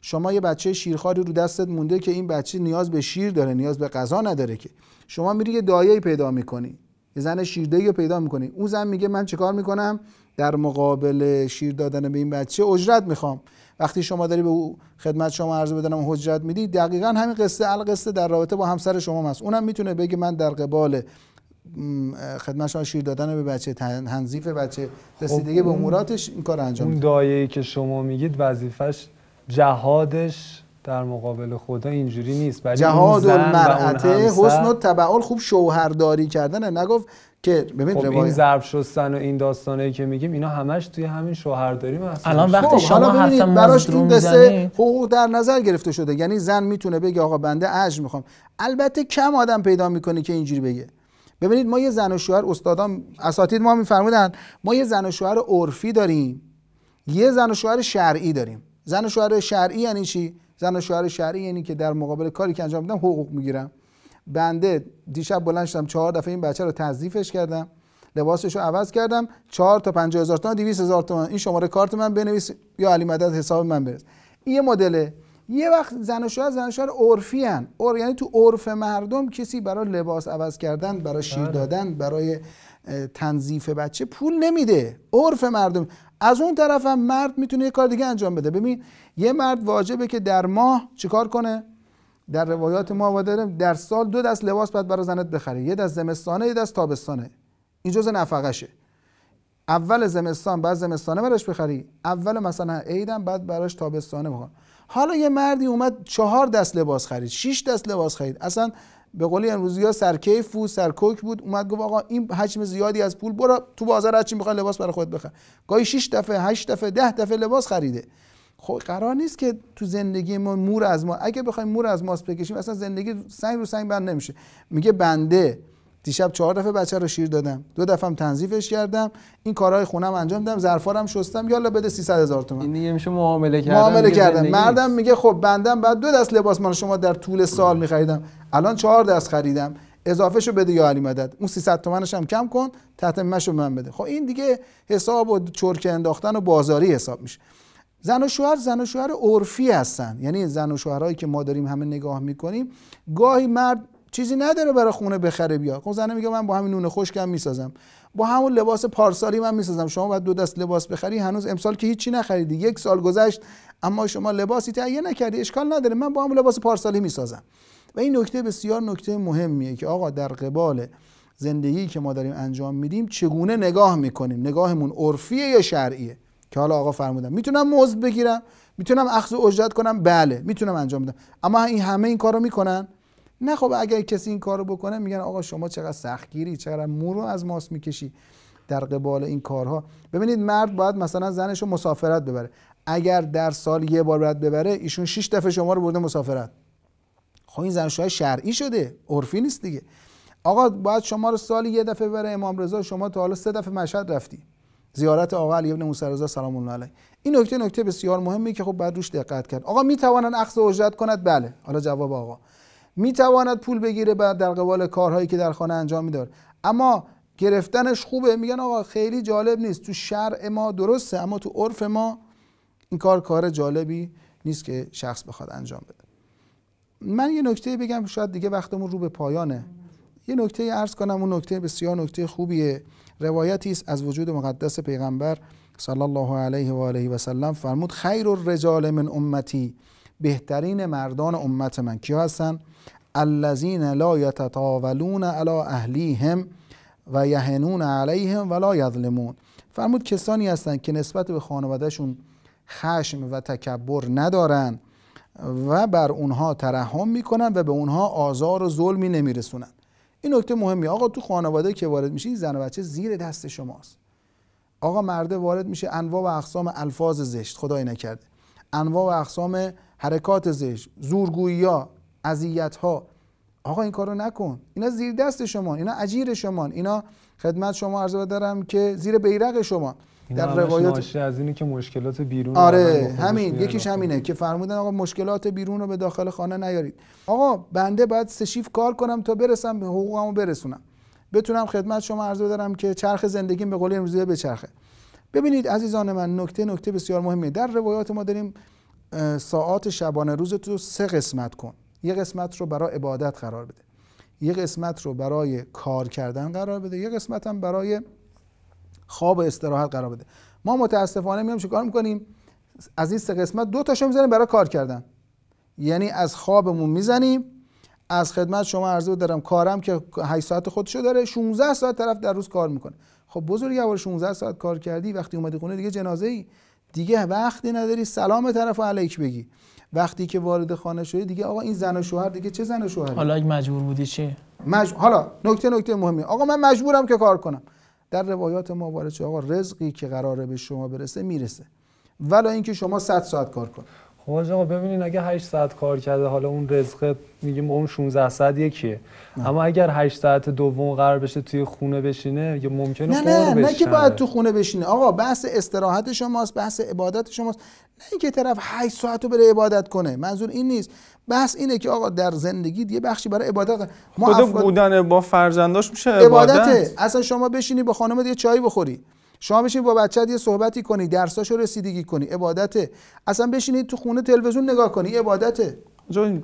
شما یه بچه شیرخواری رو دستت مونده که این بچه نیاز به شیر داره نیاز به غذا نداره که شما میری یه دایه‌ای پیدا میکنی یه زن شیردهی رو پیدا میکنی اون زن میگه من چیکار میکنم در مقابل شیر دادن به این بچه اجرت میخوام وقتی شما داری به او خدمت شما عرض بدنم حجرت میدی دقیقا همین قصه ال در رابطه با همسر شما هست اونم میتونه بگه من در قبال خدمتش شیر دادن به بچه تنظیف بچه خب، رسیدگی به اموراتش این کار انجام اون دایه‌ای که شما میگید وظیفش جهادش در مقابل خدا اینجوری نیست بلی جهاد مرعته، حسن و تبعال خوب شوهرداری کردن نگفت که ببین خب این ضرب شستن و این داستانی که میگیم اینا همش توی همین شوهرداری هست الان وقتی خب شما براش این قصه حقوق در نظر گرفته شده یعنی زن میتونه بگه آقا بنده اج میخوام البته کم آدم پیدا میکنه که اینجوری بگه ببینید ما یه زن و شوهر استادان اساتید ما میفرمودن ما یه زن و شوهر عرفی داریم یه زن و شوهر شرعی داریم زن و شوهر شرعی یعنی چی زن و شوهر شرعی یعنی که در مقابل کاری که انجام میدم حقوق میگیرم بنده دیشب بلند شدم چهار دفعه این بچه رو تضیفش کردم لباسش رو عوض کردم چهار تا 50 هزار تا 200 هزار تومان این شماره کارت من بنویس یا علی مدد حساب من برس این یه مدل یه وقت زن و شوهر زن و شوهر عرفی هن. عرف یعنی تو عرف مردم کسی برای لباس عوض کردن برای شیر بله. دادن برای تنظیف بچه پول نمیده عرف مردم از اون طرف هم مرد میتونه یه کار دیگه انجام بده ببین یه مرد واجبه که در ماه چیکار کنه در روایات ما داره در سال دو دست لباس باید برای زنت بخره یه دست زمستانه یه دست تابستانه این جزء نفقشه اول زمستان بعد زمستانه براش بخری اول مثلا عیدم بعد براش تابستانه بخره حالا یه مردی اومد چهار دست لباس خرید شش دست لباس خرید اصلا به قولی امروزی ها سرکیف بود سرکوک بود اومد گفت آقا این حجم زیادی از پول برو تو بازار هرچی میخوای لباس برای خود بخر گاهی 6 دفعه 8 دفعه ده دفعه لباس خریده خب قرار نیست که تو زندگی ما مور از ما اگه بخوایم مور از ماست بکشیم اصلا زندگی سنگ رو سنگ بند نمیشه میگه بنده دیشب چهار دفعه بچه رو شیر دادم دو دفعه تنظیفش کردم این کارهای خونم انجام دادم ظرفارم شستم یالا بده 300 هزار تومان این دیگه میشه معامله کردم معامله کردم مردم میگه خب بندم بعد دو دست لباس مال شما در طول سال میخریدم الان چهار دست خریدم اضافه شو بده یا علی مدد اون 300 تومنش هم کم کن تحت رو من بده خب این دیگه حساب و چرک انداختن و بازاری حساب میشه زن و شوهر زن و شوهر عرفی هستن یعنی زن و شوهرایی که ما داریم همه نگاه میکنیم گاهی مرد چیزی نداره برای خونه بخره بیا اون خب زنه میگه من با همین نون خشکم میسازم با همون لباس پارسالی من میسازم شما باید دو دست لباس بخری هنوز امسال که هیچی نخریدی یک سال گذشت اما شما لباسی تهیه نکردی اشکال نداره من با همون لباس پارسالی میسازم و این نکته بسیار نکته مهمیه که آقا در قبال زندگی که ما داریم انجام میدیم چگونه نگاه میکنیم نگاهمون عرفیه یا شرعیه که حالا آقا فرمودن میتونم مزد بگیرم میتونم اخذ اجرت کنم بله میتونم انجام بدم اما این همه این کارو میکنن نه خب اگر کسی این کارو بکنه میگن آقا شما چقدر سختگیری چقدر مورو از ماست میکشی در قبال این کارها ببینید مرد باید مثلا زنش مسافرت ببره اگر در سال یه بار باید ببره ایشون 6 دفعه شما رو برده مسافرت خب این زن شرعی شده عرفی نیست دیگه آقا باید شما رو سال یه دفعه ببره امام رضا شما تا حالا سه دفعه مشهد رفتی زیارت آقا علی ابن موسی رضا سلام الله علیه این نکته نکته بسیار مهمی که خب بعد روش دقت کرد آقا میتوانن اخذ اجرت کند بله حالا جواب آقا می پول بگیره بعد در قبال کارهایی که در خانه انجام میداد اما گرفتنش خوبه میگن آقا خیلی جالب نیست تو شرع ما درسته اما تو عرف ما این کار کار جالبی نیست که شخص بخواد انجام بده من یه نکته بگم شاید دیگه وقتمون رو به پایانه یه نکته عرض کنم اون نکته بسیار نکته خوبیه روایتی است از وجود مقدس پیغمبر صلی الله علیه و آله و سلم فرمود خیر الرجال من امتی بهترین مردان امت من کیا هستن الذین لا یتطاولون علی اهلیهم و یهنون علیهم ولا یظلمون فرمود کسانی هستند که نسبت به خانوادهشون خشم و تکبر ندارن و بر اونها ترحم میکنن و به اونها آزار و ظلمی نمیرسونن این نکته مهمی آقا تو خانواده که وارد میشی زن و بچه زیر دست شماست آقا مرده وارد میشه انواع و اقسام الفاظ زشت خدای نکرده انواع و اقسام حرکات زشت زورگویی ها اذیت ها آقا این کارو نکن اینا زیر دست شما اینا اجیر شما اینا خدمت شما عرض دارم که زیر بیرق شما در روایت از اینی که مشکلات بیرون آره همین یکیش همینه که فرمودن آقا مشکلات بیرون رو به داخل خانه نیارید آقا بنده باید سشیف کار کنم تا برسم به حقوقمو برسونم بتونم خدمت شما عرض دارم که چرخ زندگیم به قول امروزی بچرخه ببینید عزیزان من نکته نکته بسیار مهمه در روایات ما داریم ساعات شبانه روز تو سه قسمت کن یه قسمت رو برای عبادت قرار بده یه قسمت رو برای کار کردن قرار بده یه قسمت هم برای خواب و استراحت قرار بده ما متاسفانه میام چیکار میکنیم از این سه قسمت دو تاشو میزنیم برای کار کردن یعنی از خوابمون میزنیم از خدمت شما عرضه دارم کارم که 8 ساعت خودشو داره 16 ساعت طرف در روز کار میکنه خب بزرگوار 16 ساعت کار کردی وقتی اومدی خونه دیگه جنازه ای دیگه وقتی نداری سلام طرف علیک بگی وقتی که وارد خانه شدی دیگه آقا این زن و شوهر دیگه چه زن و شوهر حالا اگه مجبور بودی چی مج... حالا نکته نکته مهمی آقا من مجبورم که کار کنم در روایات ما وارد آقا رزقی که قراره به شما برسه میرسه ولا اینکه شما 100 ساعت کار کن خب آقا ببینین اگه هشت ساعت کار کرده حالا اون رزقه میگیم اون 16 ساعت یکیه اما اگر 8 ساعت دوم قرار بشه توی خونه بشینه یا ممکنه نه نه نه که باید تو خونه بشینه آقا بحث استراحت شماست بحث عبادت شماست نه اینکه طرف 8 ساعت رو بره عبادت کنه منظور این نیست بحث اینه که آقا در زندگی یه بخشی برای عبادت ما خود افراد... بودن با فرزنداش میشه عبادت اصلا شما بشینی با خانم یه چای بخوری شما بشین با بچت یه صحبتی کنی درساشو رسیدگی کنی عبادته اصلا بشینید تو خونه تلویزیون نگاه کنی عبادته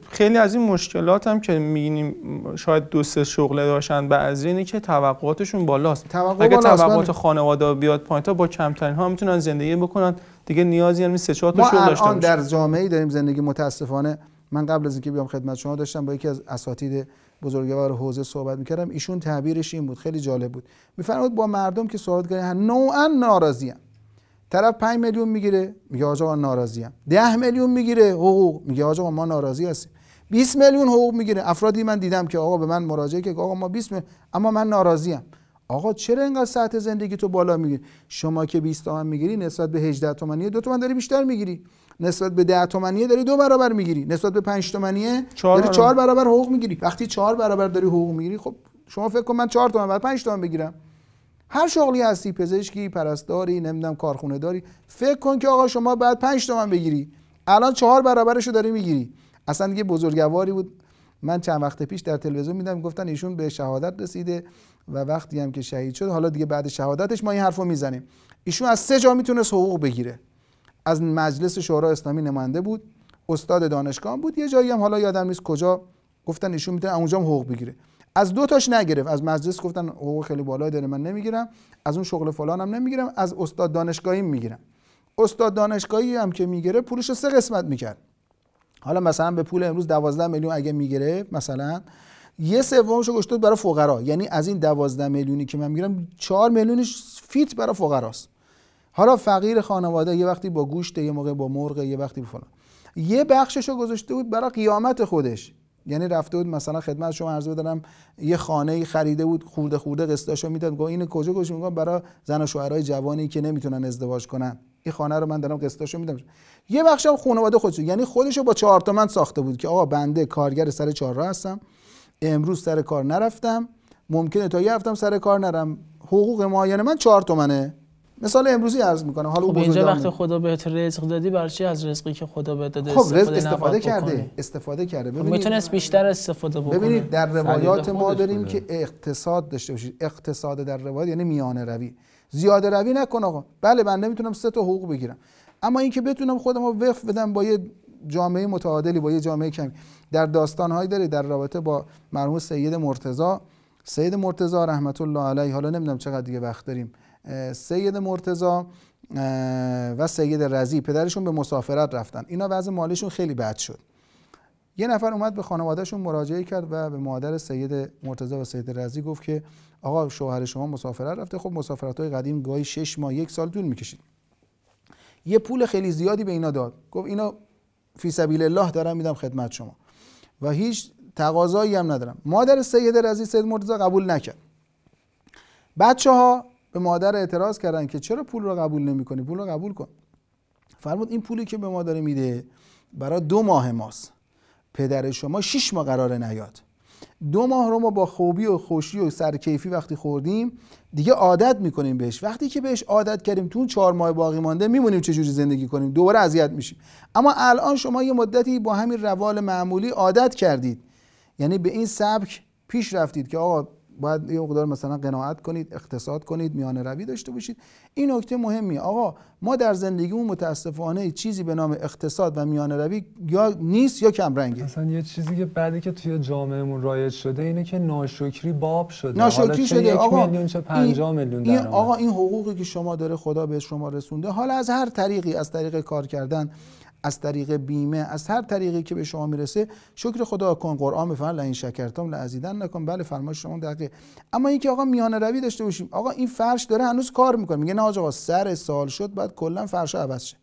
خیلی از این مشکلات هم که میگینیم شاید دو سه شغله داشتن بعضی اینه که توقعاتشون بالاست توقع اگه توقعات بله. خانواده بیاد پایین تا با کمترین ها میتونن زندگی بکنن دیگه نیازی هم سه چهار تا شغل داشته ما در جامعه داریم زندگی متاسفانه من قبل از اینکه بیام خدمت شما داشتم با یکی از اساتید بزرگوار حوزه صحبت میکردم ایشون تعبیرش این بود خیلی جالب بود میفرمود با مردم که صحبت کردن نوعا ناراضی طرف 5 میلیون میگیره میگه آقا ناراضی ام 10 میلیون میگیره حقوق میگه آقا ما ناراضی هستیم 20 میلیون حقوق میگیره افرادی من دیدم که آقا به من مراجعه که آقا ما 20 میلیون اما من ناراضی آقا چرا اینقدر سطح زندگی تو بالا میگیری شما که 20 تومن میگیری نسبت به 18 تومنی 2 تومن داری بیشتر میگیری نسبت به 10 تومانیه داری دو برابر میگیری نسبت به 5 تومانیه داری 4 برابر حقوق میگیری وقتی 4 برابر داری حقوق میگیری خب شما فکر کن من 4 تومن بعد 5 تومن بگیرم هر شغلی هستی پزشکی پرستاری نمیدونم کارخونه داری فکر کن که آقا شما بعد 5 تومن بگیری الان 4 برابرشو داری میگیری اصلا دیگه بزرگواری بود من چند وقت پیش در تلویزیون میدم گفتن ایشون به شهادت رسیده و وقتی هم که شهید شد حالا دیگه بعد شهادتش ما این حرفو میزنیم ایشون از سه جا میتونست حقوق بگیره از مجلس شورا اسلامی نماینده بود استاد دانشگاه بود یه جایی هم حالا یادم نیست کجا گفتن ایشون میتونه اونجا هم حقوق بگیره از دو تاش نگرفت از مجلس گفتن حقوق خیلی بالای داره من نمیگیرم از اون شغل فلان هم نمیگیرم از استاد دانشگاهی میگیرم استاد دانشگاهی هم که میگیره پولش سه قسمت میکرد حالا مثلا به پول امروز 12 میلیون اگه میگیره مثلا یه سومش گشته برای فقرا یعنی از این 12 میلیونی که من میگیرم 4 میلیونش فیت برای فقراست حالا فقیر خانواده یه وقتی با گوشت یه موقع با مرغ یه وقتی فلان یه بخششو گذاشته بود برای قیامت خودش یعنی رفته بود مثلا خدمت شما عرض بدارم یه خانه خریده بود خورده خورده قسطاشو میداد گفت این کجا گوش میگم برای زن و شوهرای جوانی که نمیتونن ازدواج کنن این خانه رو من دارم قسطاشو میدم یه بخش هم خانواده خودش یعنی خودشو با چهار تومن ساخته بود که آقا بنده کارگر سر چهار هستم امروز سر کار نرفتم ممکنه تا یه هفتم سر کار نرم حقوق معاینه من چهار تومنه مثال امروزی عرض میکنم حالا خب اینجا وقت خدا بهت رزق دادی بر چی از رزقی که خدا بهت داده خب رزق استفاده کرده استفاده کرده خب، ببینید میتونست بیشتر استفاده بکنه ببینید در روایات ما داریم که اقتصاد داشته باشید اقتصاد در روایات یعنی میانه روی زیاده روی نکن آقا بله من نمیتونم سه تا حقوق بگیرم اما اینکه بتونم خودم رو وقف بدم با یه جامعه متعادلی با یه جامعه کمی در داستان هایی داره در رابطه با مرحوم سید مرتضی سید مرتضی رحمت الله علیه حالا نمیدونم چقدر دیگه وقت داریم سید مرتزا و سید رزی پدرشون به مسافرت رفتن اینا وضع مالیشون خیلی بد شد یه نفر اومد به خانوادهشون مراجعه کرد و به مادر سید مرتزا و سید رزی گفت که آقا شوهر شما مسافرت رفته خب مسافرت های قدیم گاهی شش ماه یک سال طول میکشید یه پول خیلی زیادی به اینا داد گفت اینا فی سبیل الله دارم میدم خدمت شما و هیچ تقاضایی هم ندارم مادر سید رزی سید مرتزا قبول نکرد بچه ها به مادر اعتراض کردن که چرا پول را قبول نمیکنی پول رو قبول کن فرمود این پولی که به ما داره میده برای دو ماه ماست پدر شما شیش ماه قراره نیاد دو ماه رو ما با خوبی و خوشی و سرکیفی وقتی خوردیم دیگه عادت میکنیم بهش وقتی که بهش عادت کردیم تو اون چهار ماه باقی مانده میمونیم چجوری زندگی کنیم دوباره اذیت میشیم اما الان شما یه مدتی با همین روال معمولی عادت کردید یعنی به این سبک پیش رفتید که آقا باید یه مقدار مثلا قناعت کنید اقتصاد کنید میان روی داشته باشید این نکته مهمی آقا ما در زندگیمون متاسفانه چیزی به نام اقتصاد و میان روی یا نیست یا کم رنگه مثلا یه چیزی که بعدی که توی جامعهمون رایج شده اینه که ناشکری باب شده ناشکری شده آقا میلیون میلیون این آقا این حقوقی که شما داره خدا به شما رسونده حالا از هر طریقی از طریق کار کردن از طریق بیمه از هر طریقی که به شما میرسه شکر خدا کن قرآن لا این شکرتم ازیدن نکن بله فرمایش شما دقیقه اما اینکه آقا میانه روی داشته باشیم آقا این فرش داره هنوز کار میکنه میگه نه آقا سر سال شد بعد کلا فرش عوض شه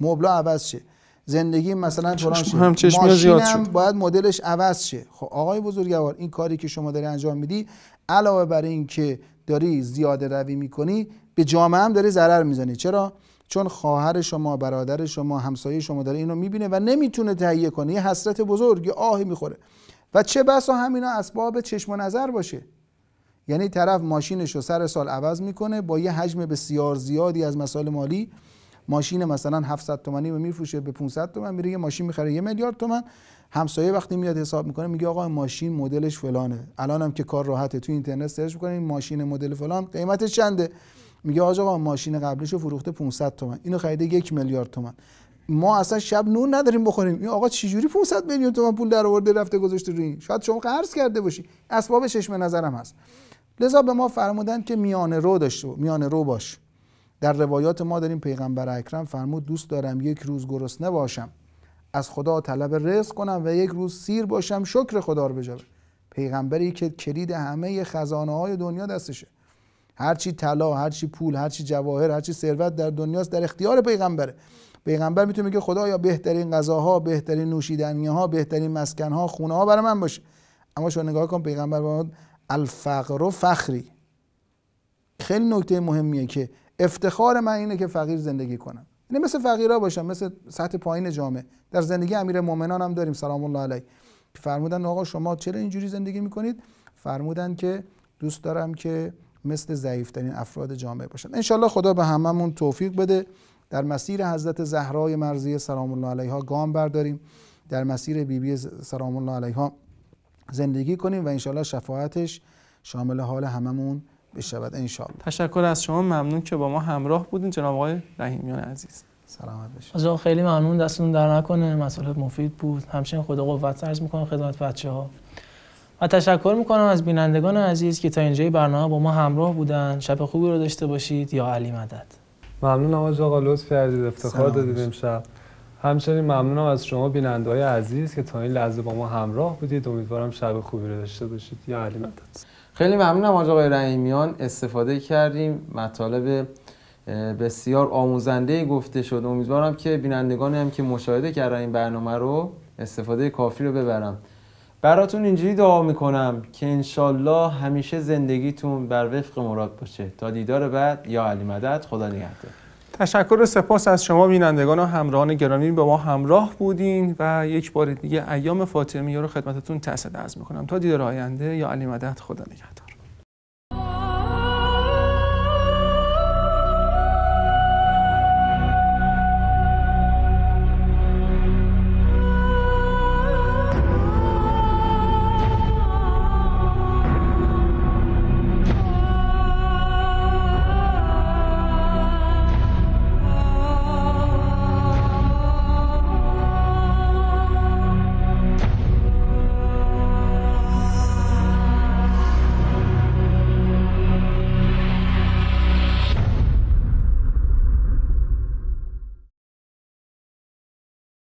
مبلا عوض شه زندگی مثلا فلان شه هم زیاد باید مدلش عوض شه خب آقای بزرگوار این کاری که شما داری انجام میدی علاوه بر اینکه داری زیاده روی میکنی به جامعه هم داری ضرر میزنی چرا چون خواهر شما برادر شما همسایه شما داره اینو میبینه و نمیتونه تهیه کنه یه حسرت بزرگ یه آهی میخوره و چه بسا همینا اسباب چشم و نظر باشه یعنی طرف ماشینش رو سر سال عوض میکنه با یه حجم بسیار زیادی از مسائل مالی ماشین مثلا 700 تومانی رو میفروشه به 500 تومن میره یه ماشین میخره یه میلیارد تومن همسایه وقتی میاد حساب میکنه میگه آقا ماشین مدلش فلانه الانم که کار راحته تو اینترنت سرچ این ماشین مدل فلان قیمتش چنده میگه آج آقا ماشین قبلیش رو فروخته 500 تومن اینو خریده یک میلیارد تومن ما اصلا شب نون نداریم بخوریم این آقا چجوری 500 میلیون تومن پول در آورده رفته گذاشته روی این شاید شما قرض کرده باشی اسباب چشم نظرم هست لذا به ما فرمودن که میانه رو داشته میانه رو باش در روایات ما داریم پیغمبر اکرم فرمود دوست دارم یک روز گرسنه باشم از خدا طلب رزق کنم و یک روز سیر باشم شکر خدا رو پیغمبری که کلید همه خزانه های دنیا دستشه هر چی طلا چی پول هر چی جواهر هر چی ثروت در دنیاست در اختیار پیغمبره پیغمبر میتونه بگه خدا یا بهترین غذاها بهترین نوشیدنیها، بهترین مسکنها، خونه ها برای من باشه اما شما نگاه کن پیغمبر بود الفقر و فخری خیلی نکته مهمیه که افتخار من اینه که فقیر زندگی کنم یعنی مثل فقیرا باشم مثل سطح پایین جامعه در زندگی امیر مؤمنان هم داریم سلام الله علیه فرمودن آقا شما چرا اینجوری زندگی میکنید فرمودن که دوست دارم که مثل ضعیفترین افراد جامعه باشند انشالله خدا به هممون توفیق بده در مسیر حضرت زهرای مرزی سلام الله علیها گام برداریم در مسیر بیبی بی سلام الله علیها زندگی کنیم و انشالله شفاعتش شامل حال هممون بشود انشالله تشکر از شما ممنون که با ما همراه بودین جناب آقای رحیمیان عزیز سلامت باشید خیلی ممنون دستون در نکنه مسئله مفید بود همچنین خدا قوت عرض میکنم خدمت بچه ها و تشکر میکنم از بینندگان عزیز که تا اینجای برنامه با ما همراه بودن شب خوبی رو داشته باشید یا علی مدد ممنون آقا آقا لطفی عزیز افتخار دادید امشب همچنین ممنونم از شما بیننده های عزیز که تا این لحظه با ما همراه بودید امیدوارم شب خوبی رو داشته باشید یا علی مدد خیلی ممنونم آقای رحیمیان استفاده کردیم مطالب بسیار آموزنده گفته شد امیدوارم که بینندگان هم که مشاهده کردن این برنامه رو استفاده کافی رو ببرم براتون اینجوری دعا میکنم که انشالله همیشه زندگیتون بر وفق مراد باشه تا دیدار بعد یا علی مدد خدا نگهدار تشکر و سپاس از شما بینندگان و همراهان گرامی با ما همراه بودین و یک بار دیگه ایام فاطمیه رو خدمتتون تسد از میکنم تا دیدار آینده یا علی مدد خدا نگهدار